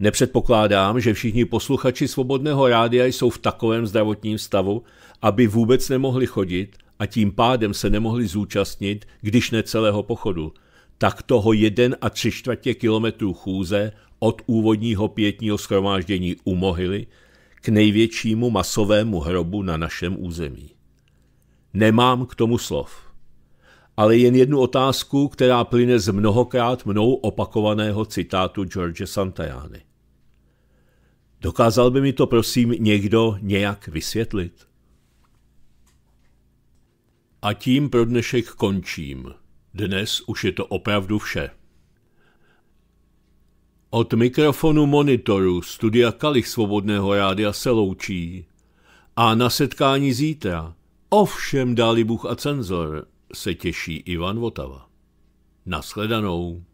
Nepředpokládám, že všichni posluchači Svobodného rádia jsou v takovém zdravotním stavu, aby vůbec nemohli chodit a tím pádem se nemohli zúčastnit, když ne celého pochodu, tak toho 1 a 3 čtvrtě kilometrů chůze od úvodního pětního schromáždění umohili k největšímu masovému hrobu na našem území. Nemám k tomu slov. Ale jen jednu otázku, která plyne z mnohokrát mnou opakovaného citátu George Santayany. Dokázal by mi to prosím někdo nějak vysvětlit? A tím pro dnešek končím. Dnes už je to opravdu vše. Od mikrofonu monitoru studia Kalich Svobodného rádia se loučí. A na setkání zítra, ovšem dáli Bůh a cenzor, se těší Ivan Votava. Nasledanou.